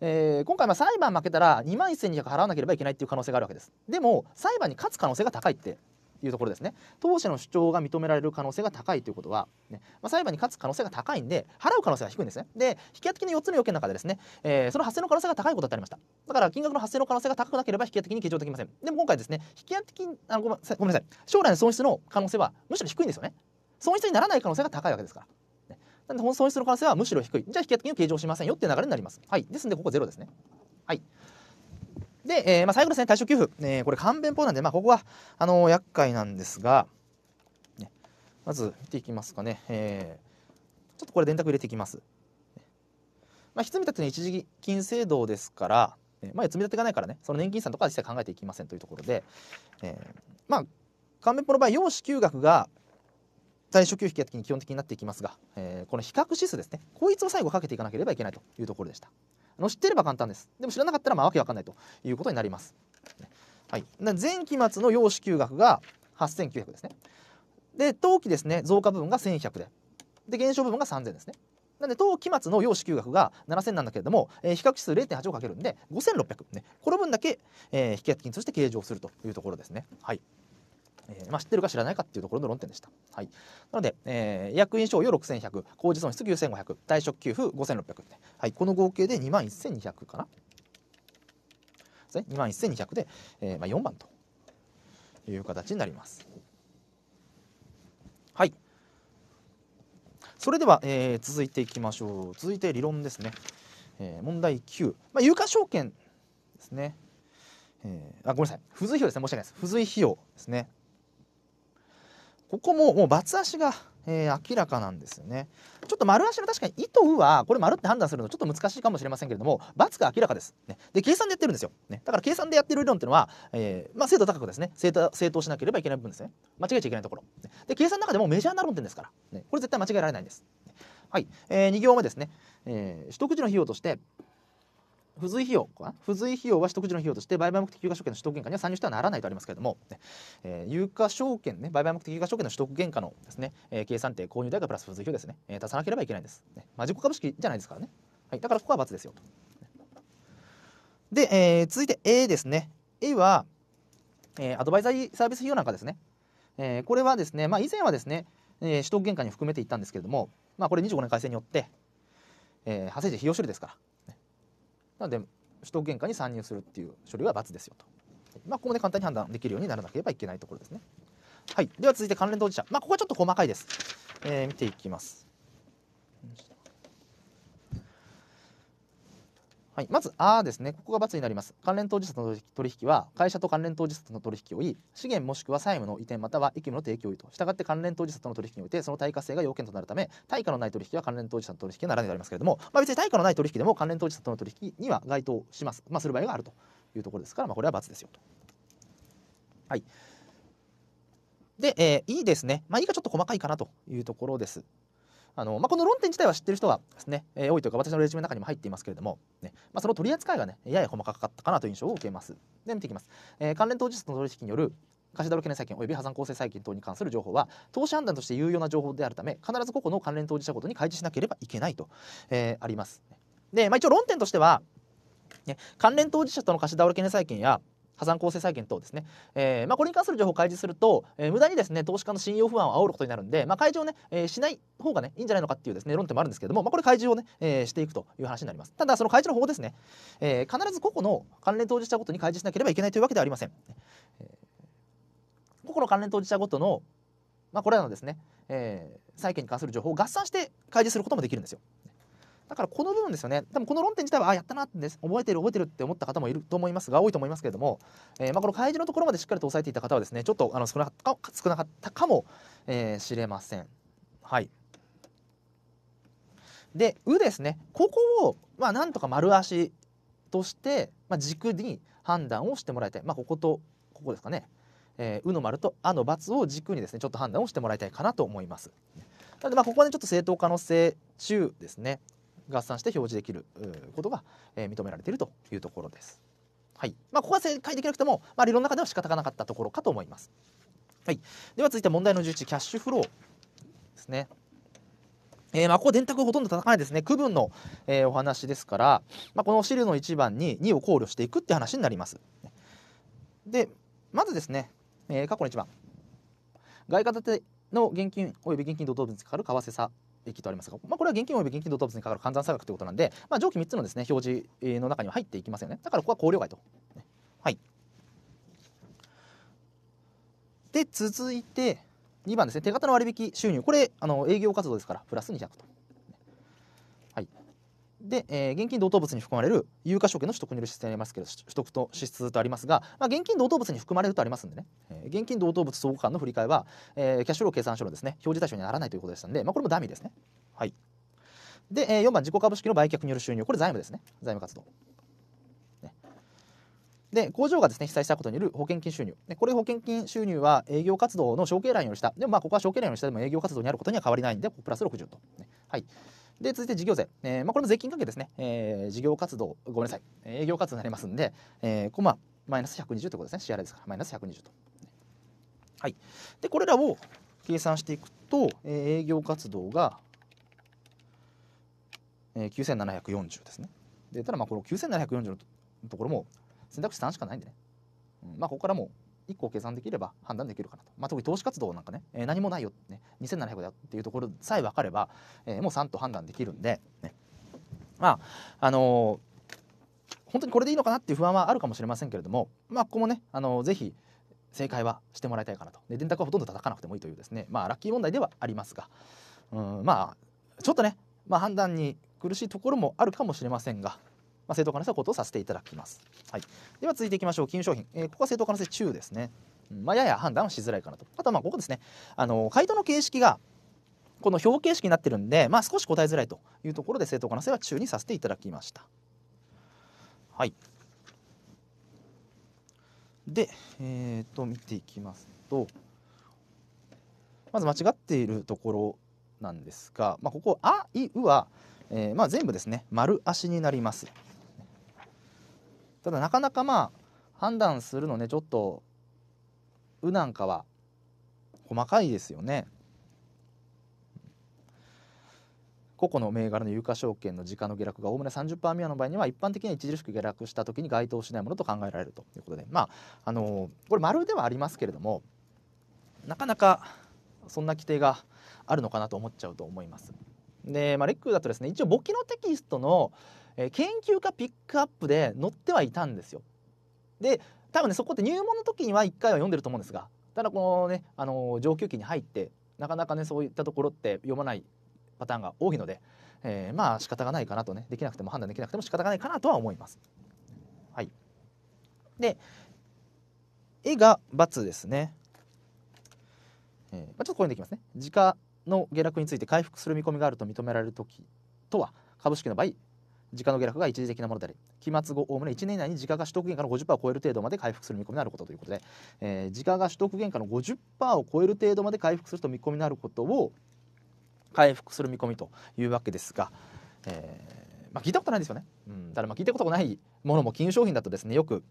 えー、今回まあ裁判負けたら2万1200払わなければいけないっていう可能性があるわけですでも裁判に勝つ可能性が高いっていうところですね当社の主張が認められる可能性が高いということはね、まあ、裁判に勝つ可能性が高いんで払う可能性が低いんですねで引き当て金の4つの要件の中でですね、えー、その発生の可能性が高いことってありましただから金額の発生の可能性が高くなければ引き当て金に計上できませんでも今回ですね引き当て金あごめんなさい将来の損失の可能性はむしろ低いんですよね損失にならない可能性が高いわけですから。なので損失の可能性はむしろ低い。じゃあ引き当て金を計上しませんよっていう流れになります。はい、ですのでここゼロですね。はい、で、えー、まあ、最後ですね、対象給付、えー、これ、勘弁法なんで、まあ、ここはあのー、厄介なんですが、ね、まず見ていきますかね、えー、ちょっとこれ、電卓入れていきます。まあ、ひつみたての一時金制度ですから、えー、まあ、積み立てがないからね、その年金さんとかは一切考えていきませんというところで、えー、まあ、勘弁法の場合、要支給額が最初級引き基本的になっていきますが、えー、この比較指数ですねこいつを最後かけていかなければいけないというところでしたあの知ってれば簡単ですでも知らなかったらまあわけわかんないということになります、はい、前期末の用支給額が8900ですねで当期ですね増加部分が1100でで減少部分が3000ですねなんで当期末の要支給額が7000なんだけれども、えー、比較指数0.8をかけるんで5600ねこの分だけ、えー、引き当て金として計上するというところですねはいえーまあ、知ってるか知らないかっていうところの論点でした。はい、なので、えー、役員賞与6100、工事損失9500、退職給付5600、はい、この合計で2万1200かな。で2万1200で、えーまあ、4番という形になります。はい。それでは、えー、続いていきましょう。続いて理論ですね。えー、問題9、まあ、有価証券ですね。えー、あごめんなさい、付随費用ですね、申し訳ないです。付随費用ですね。ここももうバツ足が、えー、明らかなんですよね。ちょっと丸足の確かに「い」と「う」はこれ丸って判断するのちょっと難しいかもしれませんけれども×が明らかです。ね、で計算でやってるんですよ、ね。だから計算でやってる理論っていうのは、えーまあ、精度高くですね正正当しなければいけない部分ですね。間違えちゃいけないところ。で計算の中でもメジャーな論点ですから、ね、これ絶対間違えられないんです。はい、えー、2行目ですね、えー、取得時の費用として付随費用付随費用は取得時の費用として売買目的有価証券の取得原価には算入してはならないとありますけれども、ねえー、有価証券ね売買目的有価証券の取得原価のですね、えー、計算定購入代価プラス付随費用ですね、えー、足さなければいけないんです、ね、まあ、自己株式じゃないですからね、はい、だからここは×ですよとで、えー、続いて A ですね A は、えー、アドバイザリーサービス費用なんかですね、えー、これはですね、まあ、以前はですね、えー、取得原価に含めていったんですけれども、まあ、これ25年改正によって、えー、発生時費用処理ですからなので首都原価に参入するっていう処理は×ですよと、まあ、ここで簡単に判断できるようにならなければいけないところですねはいでは続いて関連当事者まあここはちょっと細かいです、えー、見ていきますはい、まず、あですね、ここが×になります。関連当事者との取引は、会社と関連当事者との取引をいい、資源もしくは債務の移転または意見の提供をいいと。したがって関連当事者との取引において、その対価性が要件となるため、対価のない取引は関連当事者の取引にならないでありますけれども、まあ、別に対価のない取引でも関連当事者との取引には該当します。まあ、する場合があるというところですから、まあ、これは×ですよと。はい。で、えー、E ですね。まあ、E がちょっと細かいかなというところです。あの、まあ、この論点自体は知ってる人がですね、えー、多いというか私のレジュメの中にも入っていますけれども、ねまあ、その取り扱いがねやや細かかったかなという印象を受けます。で見ていきます、えー、関連当事者の取引による貸し倒れ懸念債権及び破産構成債権等に関する情報は投資判断として有用な情報であるため必ず個々の関連当事者ごとに開示しなければいけないと、えー、あります。で、まあ、一応論点としては、ね、関連当事者との貸し倒れ懸念債権や破産公正債権等ですね、えーまあ、これに関する情報を開示すると、えー、無駄にですね投資家の信用不安を煽ることになるんで、まあ、開示をね、えー、しない方がねいいんじゃないのかっていうですね論点もあるんですけども、まあ、これ開示をね、えー、していくという話になりますただその開示の方ですね、えー、必ず個々の関連当事者ごとに開示しなければいけないというわけではありません、えー、個々の関連当事者ごとの、まあ、これらのですね、えー、債権に関する情報を合算して開示することもできるんですよだからこの部分ですよね多分この論点自体はあやったなって覚えてる覚えてるって思った方もいると思いますが多いと思いますけれども、えー、まあ、この開示のところまでしっかりと押さえていた方はですねちょっとあの少なかった少なかったかもし、えー、れません。はいで「う」ですねここを、まあ、なんとか丸足として、まあ、軸に判断をしてもらいたい、まあ、こことここですかね「えー、う」の丸と「あ」の×を軸にですねちょっと判断をしてもらいたいかなと思います。なのでまあここでちょっと正当可能性中ですね合算して表示できることが、え認められているというところです。はいまあ、ここは正解できなくても、まあ、理論の中では仕方がなかったところかと思います。はい、では続いて問題の11キャッシュフローですね。えー、まあここ電卓ほとんど叩かないですね区分の、えお話ですから、まあ、この資料の1番に2を考慮していくって話になります。でまずですね、えー、過去の1番外貨建ての現金および現金と動分にかかる為替差益とありますが、まあ、これは現金および現金同等物にかかる換算差額ということなんで、まあ、上記3つのですね表示の中には入っていきますよねだからここは考慮外と、はいで続いて2番ですね手形の割引収入これあの営業活動ですからプラス200とで、えー、現金同等物に含まれる有価証券の取得による支出ありますけど取得と支出とありますが、まあ、現金同等物に含まれるとありますんでね、えー、現金同等物相互間の振り替えは、えー、キャッシュロー計算書のですね表示対象にならないということでしたんで、まあ、これもダミーですね。はい、で、えー、4番自己株式の売却による収入これ財務ですね財務活動。で工場がですね被災したことによる保険金収入でこれ保険金収入は営業活動の承継欄より下でもまあここは承継欄より下でも営業活動にあることには変わりないんでプラス60と、ね、はいで続いて事業税、えーまあ、これも税金関係ですね、えー、事業活動ごめんなさい営業活動になりますんで、えー、まママイナス120ということですね支払いですからマイナス120と。はい、でこれらを計算していくと、えー、営業活動が、えー、9740ですね。でただまあこの9740のところも選択肢3しかないんでね、うん、まあここからも1個計算できれば判断できるかなと、まあ、特に投資活動なんかね、えー、何もないよ、ね、2700だよっていうところさえ分かれば、えー、もう3と判断できるんで、ね、まああのー、本当にこれでいいのかなっていう不安はあるかもしれませんけれども、まあ、ここもね、あのー、ぜひ正解はしてもらいたいかなとで電卓はほとんど叩かなくてもいいというですね、まあ、ラッキー問題ではありますがうんまあちょっとね、まあ、判断に苦しいところもあるかもしれませんが、まあ、正当化の性ことをさせていただきます、はい、では続いていきましょう金融商品、えー、ここは正当化の性中ですね、まあ、やや判断はしづらいかなとあとはまあここですねあの回答の形式がこの表形式になってるんで、まあ、少し答えづらいというところで正当化の性は中にさせていただきましたはいで、えっ、ー、と見ていきますとまず間違っているところなんですが、まあ、ここ「あ」「い」「うは」は、えー、まあ、全部ですね丸足になります。ただなかなかまあ判断するのねちょっと「う」なんかは細かいですよね。個々の銘柄の有価証券の時価の下落がおおむね30%未満の場合には一般的に著しく下落した時に該当しないものと考えられるということでまああのー、これ丸ではありますけれどもなかなかそんな規定があるのかなと思っちゃうと思います。で、まあ、レックだとですね一応簿記のテキストのえー、研究家ピックアップで載ってはいたんですよ。で多分ねそこって入門の時には1回は読んでると思うんですがただこのね、あのー、上級期に入ってなかなかねそういったところって読まないパターンが多いので、えー、まあ仕方がないかなとねできなくても判断できなくても仕方がないかなとは思います。はい、で絵が×ですね。えー、まあ、ちょっとこれでいきますね。時価の下落について回復する見込みがあると認められる時とは株式の場合時価の下落が一時的なものであり期末後おおむね1年以内に時価が取得原価の50%を超える程度まで回復する見込みのあることということで、えー、時価が取得原価の50%を超える程度まで回復すると見込みのあることを回復する見込みというわけですが、えー、まあ、聞いたことないですよね、うん、だまあ聞いたことないものも金融商品だとですねよく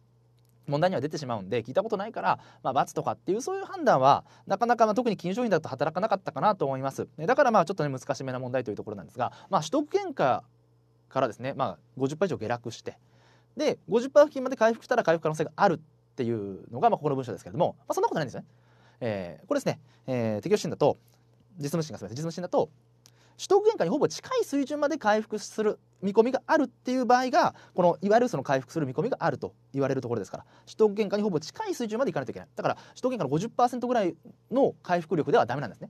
問題には出てしまうんで聞いたことないから、まあ、罰とかっていうそういう判断はなかなか、まあ、特に金融商品だと働かなかったかなと思いますだからまあちょっとね難しめな問題というところなんですが、まあ、取得原価からですね、まあ、50%以上下落してで50%付近まで回復したら回復可能性があるっていうのが、まあ、ここの文章ですけれども、まあ、そんなことないんですね。えー、これですね、えー、適用診だと実務診がすみません実務診だと取得原価にほぼ近い水準まで回復する見込みがあるっていう場合がこのいわゆるその回復する見込みがあると言われるところですから取得原価にほぼ近い水準までいかないといけないだから取得原価の50%ぐらいの回復力ではダメなんですね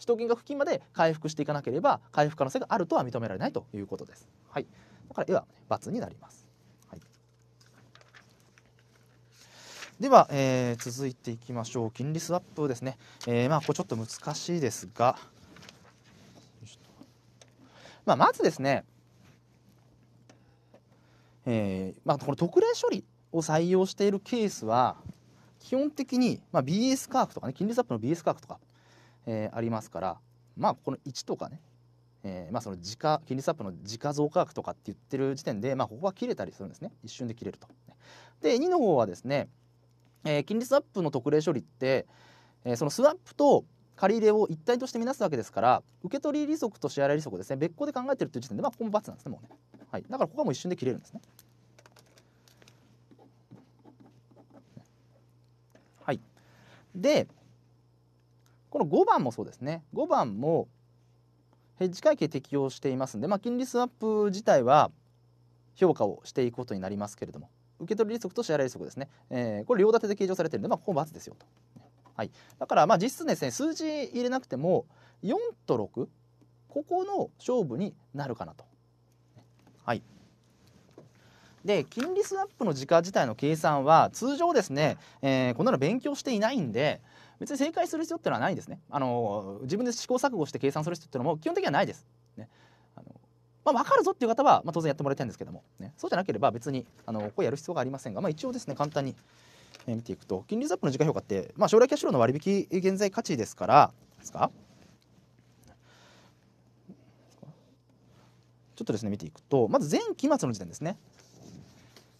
使途金額付近まで回復していかなければ回復可能性があるとは認められないということです。はい、だから絵は×になります。はい、では、えー、続いていきましょう金利スワップですね、えー、まあ、これちょっと難しいですが、まあ、まずですね、えーまあ、この特例処理を採用しているケースは基本的に、まあ、BS カークとかね金利スワップの BS カークとかえー、ありますからまあこの1とかね、えー、まあその時価金利差ワップの時価増加額とかって言ってる時点で、まあ、ここは切れたりするんですね一瞬で切れると。で2の方はですね、えー、金利差ワップの特例処理って、えー、そのスワップと借り入れを一体として見なすわけですから受け取り利息と支払い利息ですね別個で考えてるという時点で、まあ、ここも×なんですねもうね、はい、だからここはもう一瞬で切れるんですね。はい、で、この5番もそうですね5番もヘッジ会計適用していますので、まあ、金利スワップ自体は評価をしていくことになりますけれども受取利息と支払い利息ですね、えー、これ両立てで計上されてるんで、まあ、ここ×ですよと、はい、だからまあ実質ですね数字入れなくても4と6ここの勝負になるかなとで金利スワップの時価自体の計算は通常ですね、えー、こんなの勉強していないんで別に正解する必要っていうのはないんですねあの自分で試行錯誤して計算する必要っていうのも基本的にはないです。ねあのまあ、分かるぞっていう方は、まあ、当然やってもらいたいんですけども、ね、そうじゃなければ別にあのここやる必要がありませんが、まあ、一応ですね簡単に、え見ていくと金利スワップの時価評価って、まあ、将来キャッシュローの割引現在価値ですからですかちょっとですね見ていくとまず前期末の時点ですね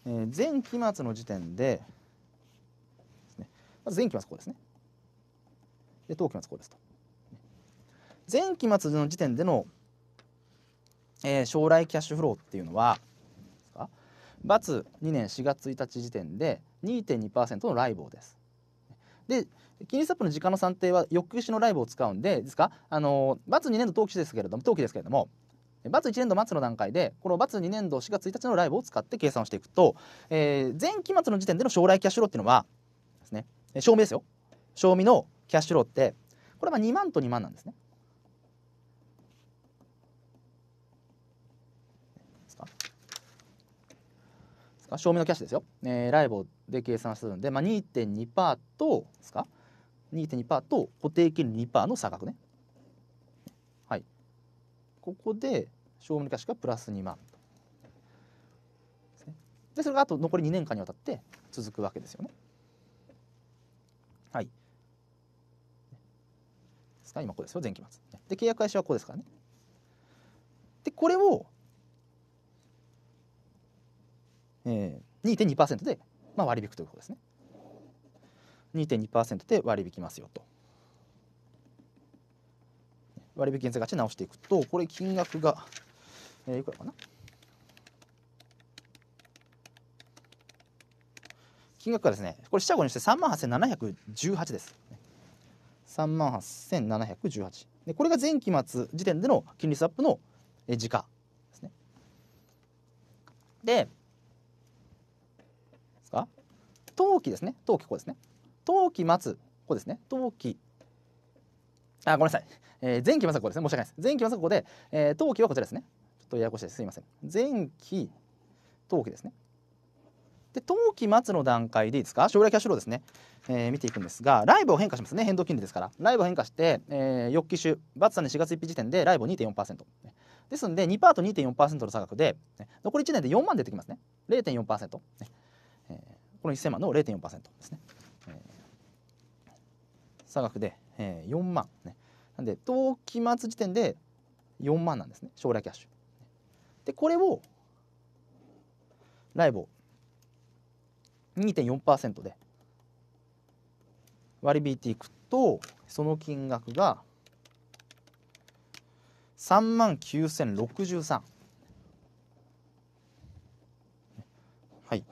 え前期末の時点でまず前期末こうですね。で、当期末こうですと。前期末の時点での、えー、将来キャッシュフローっていうのは、×2 年4月1日時点で2.2%のライボーです。で、金利サップの時間の算定は翌年のライブを使うんで、ですか、あの、×2 年度当期ですけれども、当期ですけれども、バツ1年度末の段階でこのバツ2年度4月1日のライブを使って計算をしていくと、えー、前期末の時点での将来キャッシュローっていうのはですね賞味ですよ賞味のキャッシュローってこれは2万と2万なんですね。賞味のキャッシュですよ、えー、ライブで計算するんで、まあ、2.2%とですか2.2%と固定金利2%の差額ねここで賞味貸しがプラス2万とでそれがあと残り2年間にわたって続くわけですよね。はい。ですか今こうですよ前期末。で契約開始はこうですからね。でこれを、えー、2.2%で、まあ、割引ということですね。2.2%で割引きますよと。割引検査価値直していくとこれ金額が、えー、いくらかな金額がですねこれ四捨五入して3万8718です3万8718でこれが前期末時点での金利スワップの時価ですねですか当期ですね当期こうですね当期末こうですね当期あ、ごめんなさい。えー、前期政子ですね。申し訳ないです。前期政子で、えー、当期はこちらですね。ちょっとややこしいです。すいません。前期、当期ですね。で、当期末の段階でいいですか将来キャッシュローですね。えー、見ていくんですが、ライブを変化しますね。変動金利ですから。ライブを変化して、えー、翌期週、バツさんで4月1日時点でライブを2.4%。ですので、2%ト2.4%の差額で、残り1年で4万出てきますね。0.4%。えー、この1000万の0.4%ですね。えー、差額でえー、4万、ね、なんで当期末時点で4万なんですね将来キャッシュでこれをライボ2.4%で割り引いていくとその金額が3万9063はい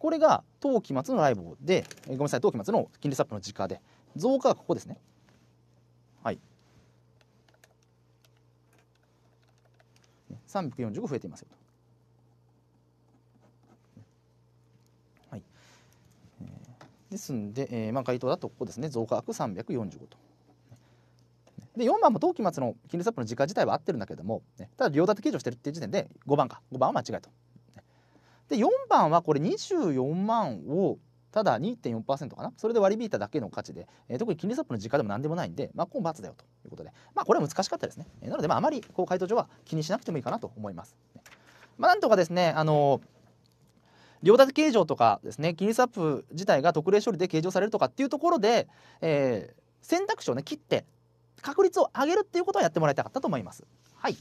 これが当期末のライボでごめんなさい当期末の金利差ップの時価で増加がここですね345増えていますよと。はい、ですんで、えーまあ、該だとここですね増加額345と。で4番も当期末の金利サップの時価自体は合ってるんだけども、ね、ただ両立て計上してるっていう時点で5番か5番は間違いと。で4番はこれ24万をただ2.4%かなそれで割り引いただけの価値で、えー、特に金利サップの時価でも何でもないんで、まあ、今罰だよということで、まあ、これは難しかったですね、えー、なので、まあ、あまりこう回答上は気にしなくてもいいかなと思います、まあ、なんとかですねあのー両立て状とかですね金利差アップ自体が特例処理で計上されるとかっていうところで、えー、選択肢をね切って確率を上げるっていうことはやってもらいたかったと思います。はい、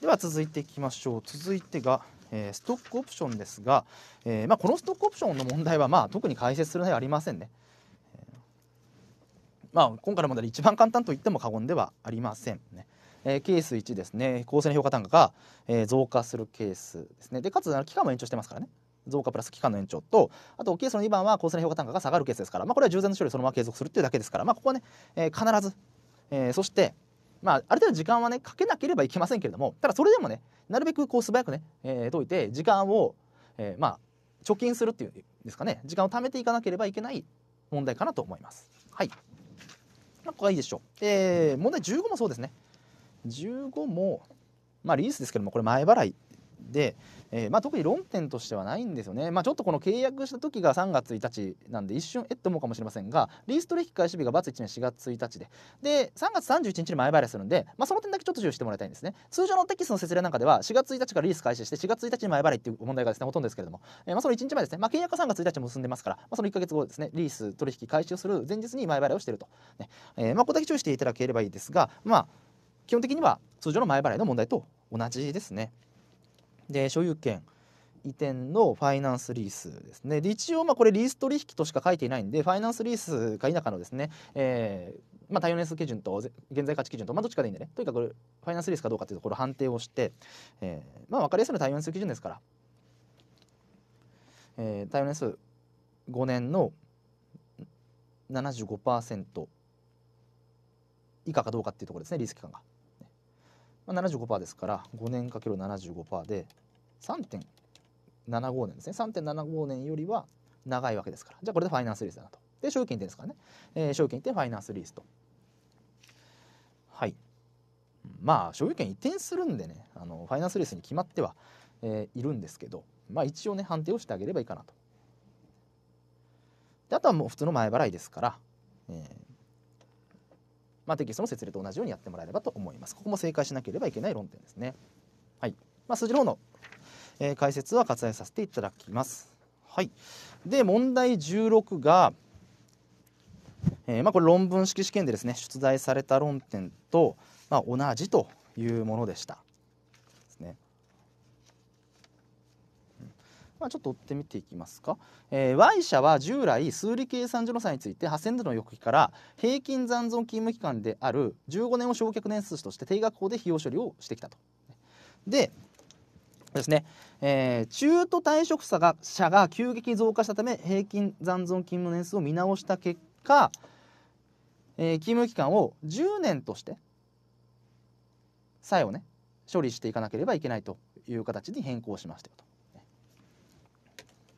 では続いていきましょう続いてがえー、ストックオプションですが、えー、まあ、このストックオプションの問題は、まあ、特に解説する内容ありませんね。まあ、今回の問題で一番簡単と言っても過言ではありませんね。えー、ケース1ですね構成の評価単価が、えー、増加するケースですねでかつ期間も延長してますからね増加プラス期間の延長とあとケースの2番は構成の評価単価が下がるケースですから、まあ、これは従前の処理そのまま継続するっていうだけですから、まあ、ここはね、えー、必ず、えー、そして、まあ、ある程度時間はねかけなければいけませんけれどもただそれでもねなるべくこう素早くね、えー、解いて時間を、えー、まあ貯金するっていうんですかね時間を貯めていかなければいけない問題かなと思います。はい、まここがいいでしょう。えー、問題15もそうですね。15も、まあ、リースですけどもこれ前払いで、えー、まあ、特に論点としてはないんですよね、まあ、ちょっとこの契約した時が3月1日なんで一瞬えっと思うかもしれませんがリース取引開始日がバツ1年4月1日でで3月31日に前払いするんで、まあ、その点だけちょっと注意してもらいたいんですね通常のテキストの説明なんかでは4月1日からリース開始して4月1日に前払いっていう問題がですねほとんどですけれども、えー、まあ、その1日前ですね、まあ、契約は3月1日も結んでますから、まあ、その1か月後ですねリース取引開始をする前日に前払いをしていると、ねえー、まあ、ここだけ注意していただければいいですがまあ基本的には通常の前払いの問題と同じですね。で所有権移転のファイナンスリースですねで一応まあこれリース取引としか書いていないんでファイナンスリースか否かのですね、えーまあ、対応年数基準と現在価値基準と、まあ、どっちかでいいんでねとにかくファイナンスリースかどうかというところ判定をして、えーまあ、分かりやすいのは対応年数基準ですから、えー、対応年数5年の75%以下かどうかっていうところですねリース期間が。まあ、75%ですから5年 ×75% で3.75年ですね3.75年よりは長いわけですからじゃあこれでファイナンスリースだなと。で有金ってですからね、えー、証金ってファイナンスリースと。はいまあ所有権移転するんでねあのファイナンスリースに決まっては、えー、いるんですけど、まあ、一応ね判定をしてあげればいいかなと。であとはもう普通の前払いですから、えー、まあ、テキストの設例と同じようにやってもらえればと思います。ここも正解しなければいけない論点ですね。はい。まあ、数字の方の、えー、解説は割愛させていただきます。はい。で、問題16が、えー、まあ、これ論文式試験でですね、出題された論点と、まあ、同じというものでした。まあ、ちょっと追ってみていきますか、えー、Y 社は従来数理計算上の差について8000ドの抑金から平均残存勤務期間である15年を償却年数として定額法で費用処理をしてきたと。でですね、えー、中途退職者が者が急激に増加したため平均残存勤務年数を見直した結果、えー、勤務期間を10年として債をね処理していかなければいけないという形に変更しましたよと。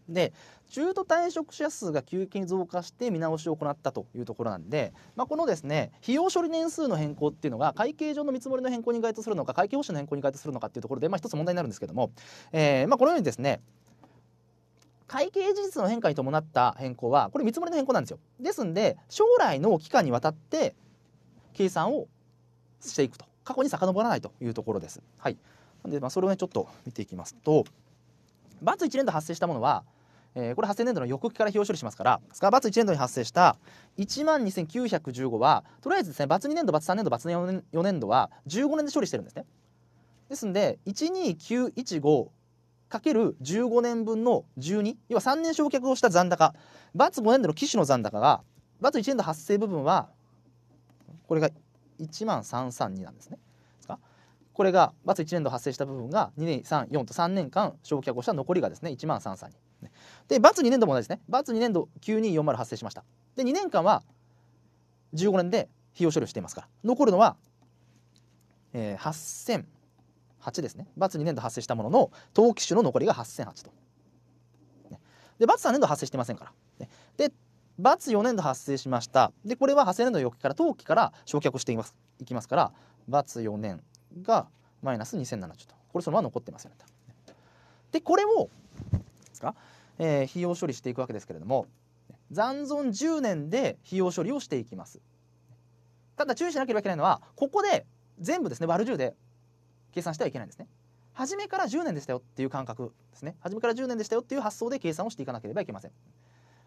で中途退職者数が急激に増加して見直しを行ったというところなんで、まあ、このですね費用処理年数の変更っていうのが会計上の見積もりの変更に該当するのか会計方針の変更に該当するのかっていうところで、まあ、一つ問題になるんですけども、えーまあ、このようにですね会計事実の変化に伴った変更はこれ見積もりの変更なんですよ。ですんで将来の期間にわたって計算をしていくと過去に遡らないというところです。はい、なんでまあそれをねちょっと見ていきますとバツ1年度発生したものはえー、これ発生年度の翌期から表処理しますからスカバツ1年度に発生した1万2915はとりあえずですねバツ2年度バツ3年度バツ4年 ,4 年度は15年で処理してるんですね。ですんで 12915×15 年分の12要は3年償却をした残高バツ5年度の期首の残高がバツ1年度発生部分はこれが1万332なんですね。これがバツ1年度発生した部分が2年34と3年間償却をした残りがですね1万332。でバツ2年度も同じですねバツ2年度9240発生しましたで2年間は15年で費用処理をしていますから残るのは、えー、8008ですねバツ2年度発生したものの登記種の残りが8008と、でバツ3年度発生してませんから、でバツ4年度発生しましたでこれは8000年度要期から登記から焼却していますいきますからバツ4年がマイナス2070とこれそのまま残ってますよねでこれをですか、えー、費用処理していくわけですけれども残存10年で費用処理をしていきますただ注意しなければいけないのはここで全部ですね割る10で計算してはいけないんですね初めから10年でしたよっていう感覚ですね初めから10年でしたよっていう発想で計算をしていかなければいけません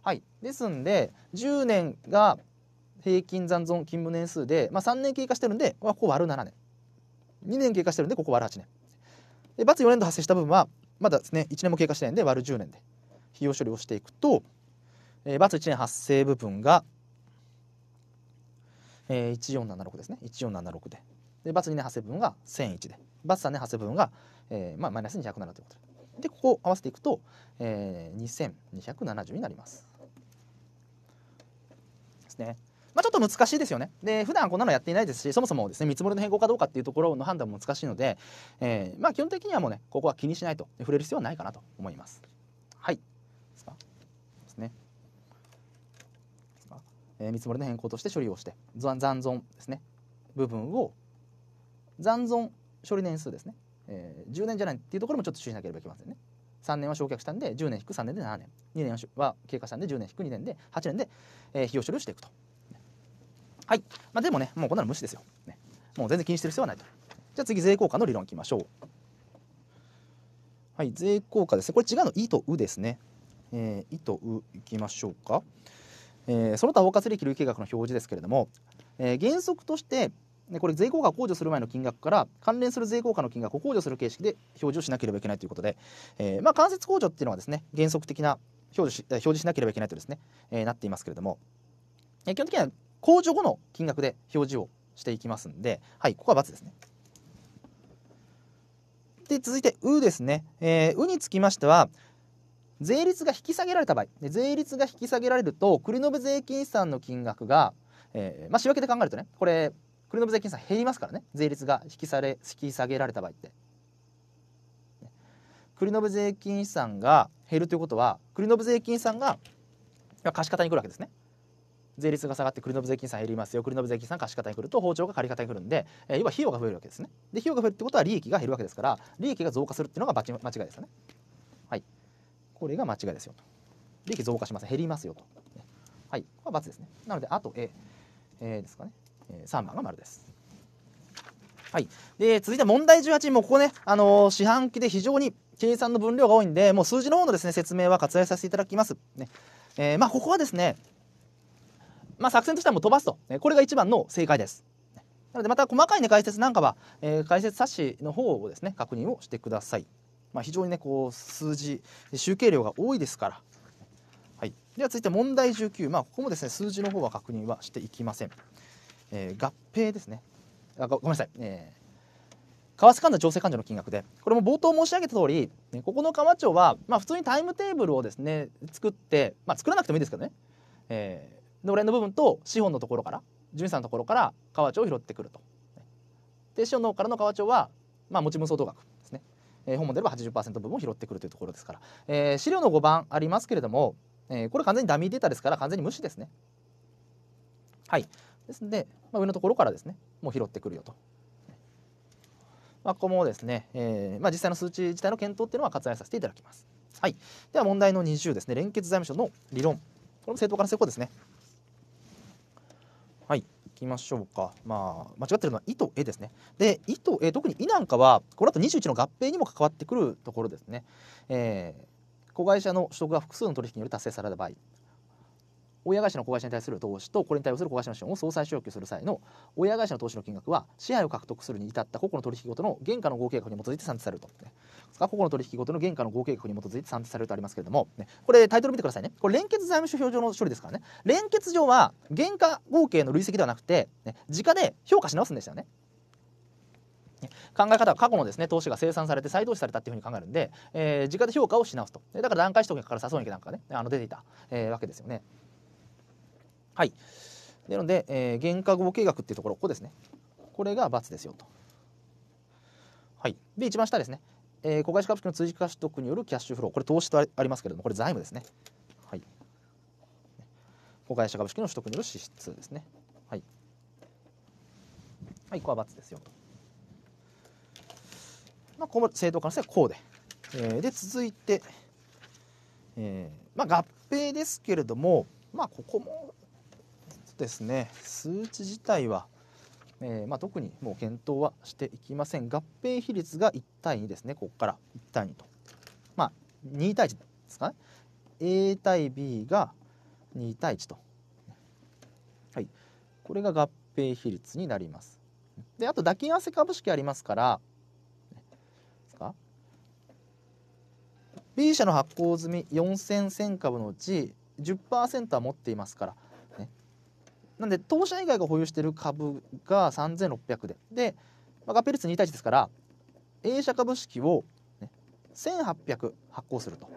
はいですんで10年が平均残存勤務年数で、まあ、3年経過してるんでここ割る7年2年経過してるんでここ割る8年で罰4年度発生した分はまだですね1年も経過してないんで割る10年で費用処理をしていくと、えー、バツ1年発生部分が、えー、1 4 7 6ですね1476ででバツ2年発生部分が1001でバツ3年発生部分が、えーまあ、マイナス207ということででここを合わせていくと、えー、2270になります。ですね。まあ、ちょっと難しいですよね。で普段こんなのやっていないですしそもそもですね見積もりの変更かどうかっていうところの判断も難しいので、えー、まあ、基本的にはもうねここは気にしないと触れる必要はないかなと思います。はいですね。えー、見積もりの変更として処理をして残存ですね部分を残存処理年数ですね、えー、10年じゃないっていうところもちょっと注意しなければいけませんね。3年は焼却したんで10年引く3年で7年2年は経過したんで10年引く2年で8年で、え費用処理をしていくとはい。まあ、でもね、もうこんなの無視ですよ、ね。もう全然気にしてる必要はないと。じゃあ次、税効果の理論いきましょう。はい、税効果ですね。これ違うの、いとうですね。えー、いとういきましょうか。えー、その他包括利益累計額の表示ですけれども、えー、原則としてこれ税効果を控除する前の金額から関連する税効果の金額を控除する形式で表示をしなければいけないということで、えー、まあ、間接控除っていうのはですね原則的な表示し表示しなければいけないとですね、えー、なっていますけれども、えー、基本的には控除後の金額で表示をしていきますんで、はい、ここは×ですね。で、続いて、うですね。えー、うにつきましては、税率が引き下げられた場合、で税率が引き下げられると、繰延税金資産の金額が、えー、まあ、仕分けで考えるとね、これ、繰延税金資産減りますからね、税率が引きされ引き下げられた場合って。繰延税金資産が減るということは、繰延税金資産が貸方に来るわけですね。税率が下がって繰り延税金さん減りますよ繰り延税金ん貸方に来ると包丁が借り方に来るんで、えー、要は費用が増えるわけですねで費用が増えるってことは利益が減るわけですから利益が増加するっていうのが間違いですよねはいこれが間違いですよと利益増加しません減りますよと、はいこれは×ですねなのであと A、えー、ですかね、えー、3番が丸ですはい、で続いて問題18もここね、あのー、四半期で非常に計算の分量が多いんでもう数字の方のですね説明は割愛させていただきます。ねえー、まあ、ここはですねまあ、作戦としてはもう飛ばすと、ね、これが一番の正解です。なのでまた細かい、ね、解説なんかは、えー、解説冊子の方をですね確認をしてください。まあ、非常にねこう数字集計量が多いですから。はい、では続いて問題19、まあ、ここもですね数字の方は確認はしていきません。えー、合併ですねあご。ごめんなさい。えー為替患者調整患者の金額でこれも冒頭申し上げた通りここの日町は、まあ、普通にタイムテーブルをですね作って、まあ、作らなくてもいいですけどね、えー、のれんの部分と資本のところから純資産のところから河内を拾ってくると。で資本の方からの河内は、まあ、持ち無双同額ですね、えー、本も出れば80%分も拾ってくるというところですから、えー、資料の5番ありますけれども、えー、これ完全にダミーデータですから完全に無視ですね。はいですので、まあ、上のところからですねもう拾ってくるよと。まあ、ここもですね、えーまあ、実際の数値自体の検討っていうのは割愛させていただきます。はい、では問題の20ですね連結財務省の理論これも正当化の成功ですね。はいきましょうか、まあ、間違ってるのは「い」と「絵ですね。で「い」と「え」特に「い」なんかはこの後21の合併にも関わってくるところですね。えー、子会社の取得が複数の取引により達成された場合親会社の子会社に対する投資とこれに対応する子会社の資本を相殺請求する際の親会社の投資の金額は支配を獲得するに至った個々の取引ごとの原価の合計額に基づいて算定されると、ね、個々の取引ごとの原価の合計額に基づいて算定されるとありますけれども、ね、これタイトル見てくださいねこれ連結財務諸表上の処理ですからね連結上は原価合計の累積ではなくて、ね、価で評価し直すんですよね考え方は過去のですね投資が生産されて再投資されたっていうふうに考えるんで、えー、価で評価をし直すとだから段階取得にかかる誘いなんかねあの出ていた、えー、わけですよね。はい。なので、えー、原価合計額っていうところ、ここですね。これが×ですよと。はい。で、一番下ですね。えー、子会社株式の追加取得によるキャッシュフロー。これ投資とありますけれども、これ財務ですね。はい。子会社株式の取得による支出ですね。はい。はい、ここは×ですよと。まあ、ここ正当化の性はこうで。えー、で、続いて、えー、まあ、合併ですけれども、まあ、ここもですね数値自体は、えー、まあ、特にもう検討はしていきません合併比率が1対2ですねここから1対2とまあ2対1ですかね A 対 B が2対1と、はい、これが合併比率になりますであと抱き合わせ株式ありますから B 社の発行済み4000株のうち10%は持っていますからなんで当社以外が保有している株が3600でで、まあ、合併率2対1ですから A 社株式を、ね、1800発行すると、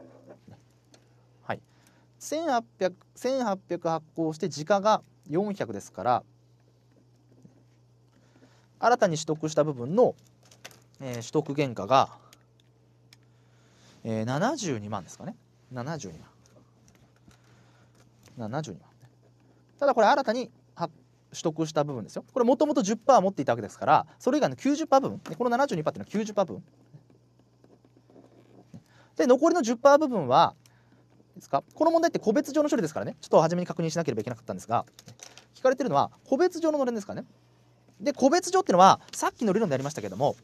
はい、1800, 1800発行して時価が400ですから新たに取得した部分の、えー、取得原価が、えー、72万ですかね72万72万ただこれ新たに取得した部分ですよこれもともと10%持っていたわけですからそれ以外の90%分この72%っていうのは90%分で残りの10%部分はですかこの問題って個別上の処理ですからねちょっと初めに確認しなければいけなかったんですが聞かれてるのは個別上ののれんですからねで個別上っていうのはさっきの理論でありましたけども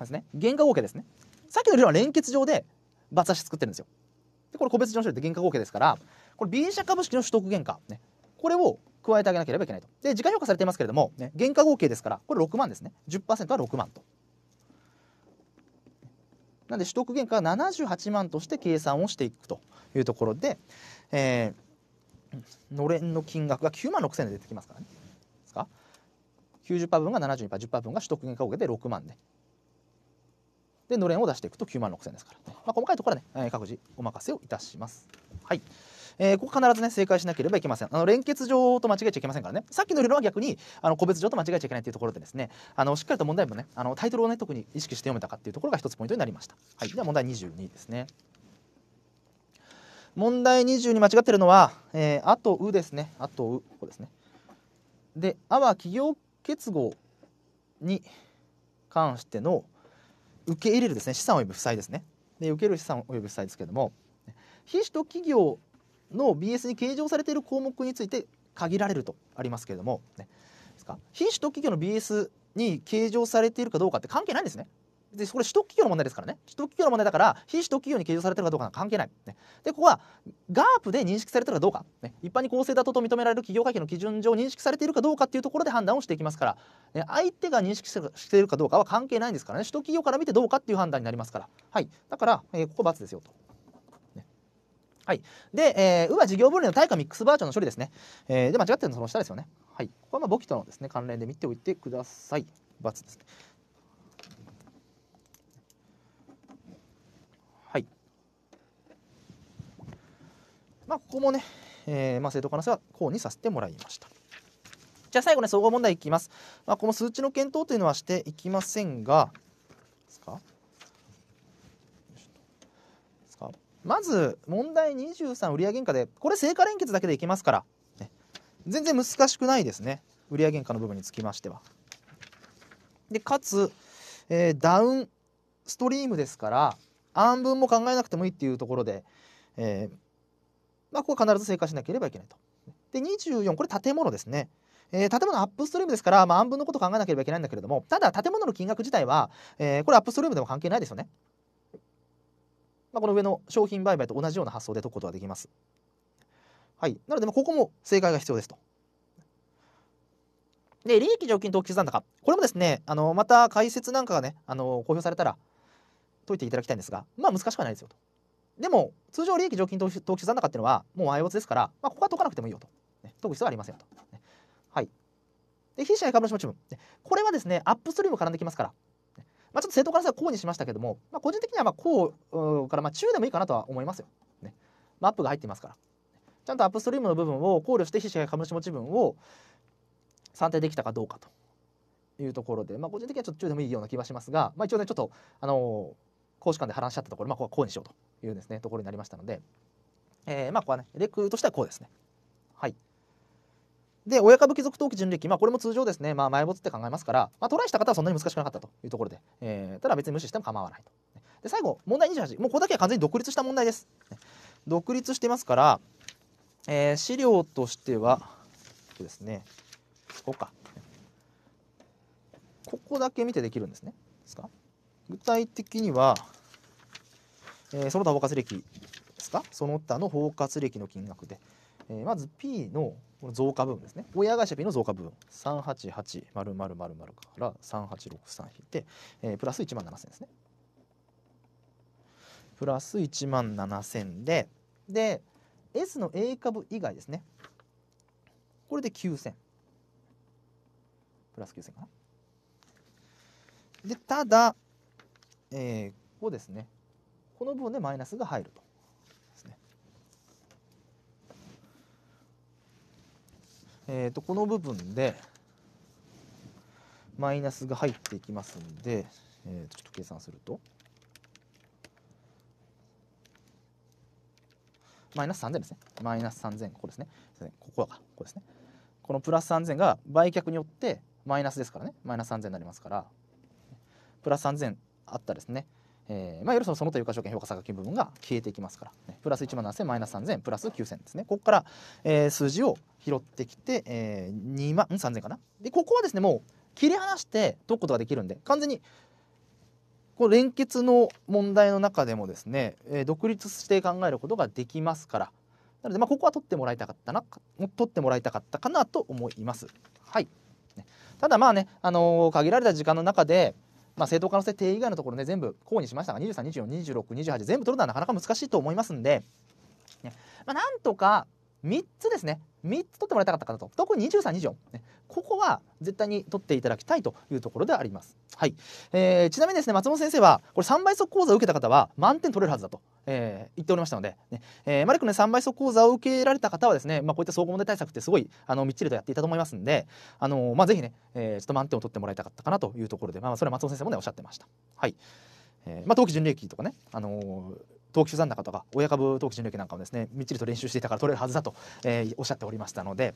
ですね原価合計ですねさっきの理論は連結上でバツ差し作ってるんですよでこれ個別上の処理って原価合計ですからこれ B 社株式の取得原価、ね、これを加えてあげなければいけないと。で、時間評価されていますけれども、ね、原価合計ですから、これ6万ですね。10%は6万と。なんで、取得原価が78万として計算をしていくというところで、えー、のれんの金額が9万6000円で出てきますからね。ですか ?90% 分が72%、10%分が取得原価合計で6万で、ね。で、のれんを出していくと9万6000円ですから、ね、まあ、細かいところはね、各自お任せをいたします。はい。えー、ここ必ずね正解しなければいけませんあの連結上と間違えちゃいけませんからねさっきの理論は逆にあの個別上と間違えちゃいけないというところでですねあのしっかりと問題文ねあのタイトルをね特に意識して読めたかっていうところが一つポイントになりました、はい、では問題22ですね問題20に間違ってるのは、えー、あとうですね。あとう、ここですね。で、あは企業結合に関しての受け入れるですね資産及び負債ですね。で受ける資産及び負債ですけれども、非首都企業の BS に計上されている項目について限られるとありますけれども、ね、ですか非取得企業の BS に計上されているかどうかって関係ないんですね。でこれ取得企業の問題ですからね取得企業の問題だから非取得企業に計上されてるかどうかは関係ない、ね、でここは GARP で認識されてるかどうか、ね、一般に公正だとと認められる企業会計の基準上認識されているかどうかっていうところで判断をしていきますから、ね、相手が認識しているかどうかは関係ないんですからね取得企業から見てどうかっていう判断になりますから、はい、だから、えー、ここ×ですよと。はい。で、えー、UA 事業分類の対価ミックスバージョンの処理ですね。えー、で、間違ってるのその下ですよね。はい。ここはまあ簿記とのですね、関連で見ておいてください。×ですね。はい。まあ、ここもね、えー、まあ、正当可能性はこうにさせてもらいました。じゃあ最後ね、総合問題いきます。まあ、この数値の検討というのはしていきませんが、まず問題23売上原価でこれ成果連結だけでいきますから、ね、全然難しくないですね売上原価の部分につきましては。でかつ、えー、ダウンストリームですから暗分も考えなくてもいいっていうところで、えー、まあ、ここは必ず成果しなければいけないと。で24これ建物ですね。えー、建物アップストリームですから、まあ、暗分のこと考えなければいけないんだけれどもただ建物の金額自体は、えー、これアップストリームでも関係ないですよね。まあ、この上の商品売買と同じような発想で解くことができます。はい、なので、ここも正解が必要ですと。で、利益常勤当期残高。これもですね、あのまた解説なんかがね、あの公表されたら解いていただきたいんですが、まあ難しくはないですよと。でも、通常利益常勤投資残高っていうのは、もう i o t ですから、まあ、ここは解かなくてもいいよと。ね、解く必要はありませんよと。はい。で、非社株主持分、ね。これはですね、アップストリーム絡んできますから、まあ、ちょっと正当からしたこうにしましたけども、まあ、個人的にはまあこうからまあ中でもいいかなとは思いますよ。ねまあ、アップが入っていますから。ちゃんとアップストリームの部分を考慮して被写配株主持ち分を算定できたかどうかというところで、まあ、個人的にはちょっと中でもいいような気はしますが、まあ、一応ねちょっと、あのー、公間で話し合ったところ、まあ、ここはこうにしようというですねところになりましたので、えー、まあここはねレクとしてはこうですね。はいで親株貴族登記準歴、まあ、これも通常ですね、まあ、埋没って考えますから、まあ、トライした方はそんなに難しくなかったというところで、えー、ただ別に無視しても構わないと。で最後問題28もうここだけは完全に独立した問題です。独立してますから、えー、資料としてはですねここかここだけ見てできるんですね。ですか具体的には、えー、その他包括歴ですかその他の包括歴の金額で。えー、まず P のこの増加分ですね親会社 P の増加分388000から3863引いて、えー、プラス1万7000ですねプラス1万7000でで S の A 株以外ですねこれで9000プラス9000かなでただ、えー、ここですねこの部分でマイナスが入るとえー、とこの部分でマイナスが入っていきますんで、えー、ちょっと計算するとマイナス3000ですねマイナス3000ここですねここかここですねこのプラス3000が売却によってマイナスですからねマイナス3000になりますからプラス3000あったですねえー、まあ、よりそのその他有価証券評価差額金部分が消えていきますから、ね、プラス1万7000マイナス3000プラス9000ですねここから、えー、数字を拾ってきて、えー、2万3000かなでここはですねもう切り離して解くことができるんで完全にこの連結の問題の中でもですね、えー、独立して考えることができますからなのでまあここは取ってもらいたかったな取ってもらいたかったかなと思います。はい、ただまあね、あのー、限られた時間の中でまあ、正当化の設定以外のところね全部こうにしましたが23242628全部取るのはなかなか難しいと思いますんで、ねまあ、なんとか3つですね3つ取ってもらいたかったかなと特に2324、ね、ここは絶対に取っていただきたいというところであります、はいえー、ちなみにですね松本先生はこれ3倍速講座を受けた方は満点取れるはずだと、えー、言っておりましたのでね、えー、マリックの、ね、3倍速講座を受けられた方はですね、まあ、こういった総合問題対策ってすごいあのみっちりとやっていたと思いますんで、あのー、まあ、ぜひね、えー、ちょっと満点を取ってもらいたかったかなというところで、まあ、それは松本先生もねおっしゃってました。はいえーまあ、冬季準礼期とかね、あのー投機残高とか親株投機純利なんかもですねみっちりと練習していたから取れるはずだと、えー、おっしゃっておりましたので。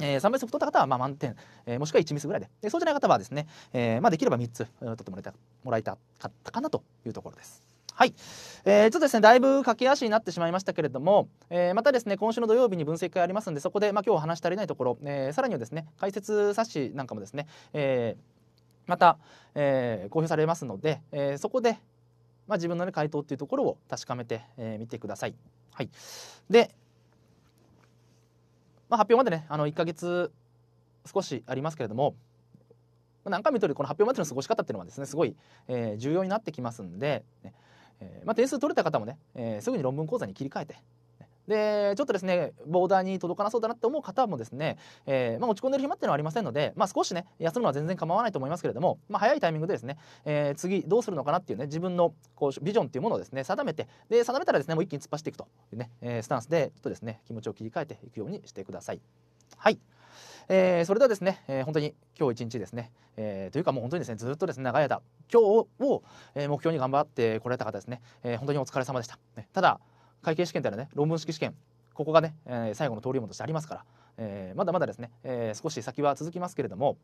えー、3倍速取った方はまあ満点、えー、もしくは1ミスぐらいででそうじゃない方はですね、えーまあ、できれば3つ取ってもらえたもらいたかったかなというところです。はい、えー、ちょっとですねだいぶ駆け足になってしまいましたけれども、えー、またですね今週の土曜日に分析会ありますのでそこで、まあ、今日話し足りないところ、えー、さらにはですね解説冊子なんかもですね、えー、また、えー、公表されますので、えー、そこで、まあ、自分の、ね、回答っていうところを確かめてみ、えー、てください。はい、で、まあ、発表までねあの1か月少しありますけれども、まあ、何回も言うとおこの発表までの過ごし方っていうのはですねすごい、えー、重要になってきますんで、ねえーまあ、点数取れた方もね、えー、すぐに論文講座に切り替えて、でちょっとですねボーダーに届かなそうだなって思う方もですね、えー、まあ、落ち込んでる暇っていうのはありませんので、まあ、少しね休むのは全然構わないと思いますけれども、まあ、早いタイミングでですね、えー、次どうするのかなっていうね自分のこうビジョンっていうものをですね定めてで定めたらですねもう一気に突っ走っていくというね、えー、スタンスでちょっとですね気持ちを切り替えていくようにしてください。はい、えー、それではですね、えー、本当に今日一日ですね、えー、というかもう本当にですねずっとですね長い間今日を、え目標に頑張ってこられた方ですね、え本当にお疲れ様でした。ね、ただ会計試験というのはね論文式試験ここがね、えー、最後の登竜門としてありますから、えー、まだまだですね、えー、少し先は続きますけれども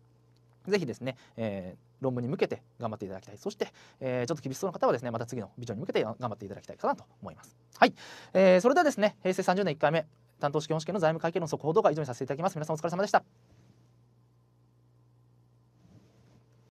ぜひですね、えー、論文に向けて頑張っていただきたい。そして、えー、ちょっと厳しそうな方はですね、また次のビジョンに向けて頑張っていただきたいかなと思います。はい、えー、それではですね、平成30年1回目担当試験試験の財務会計の速報動画以上にさせていただきます。皆さんお疲れ様でした。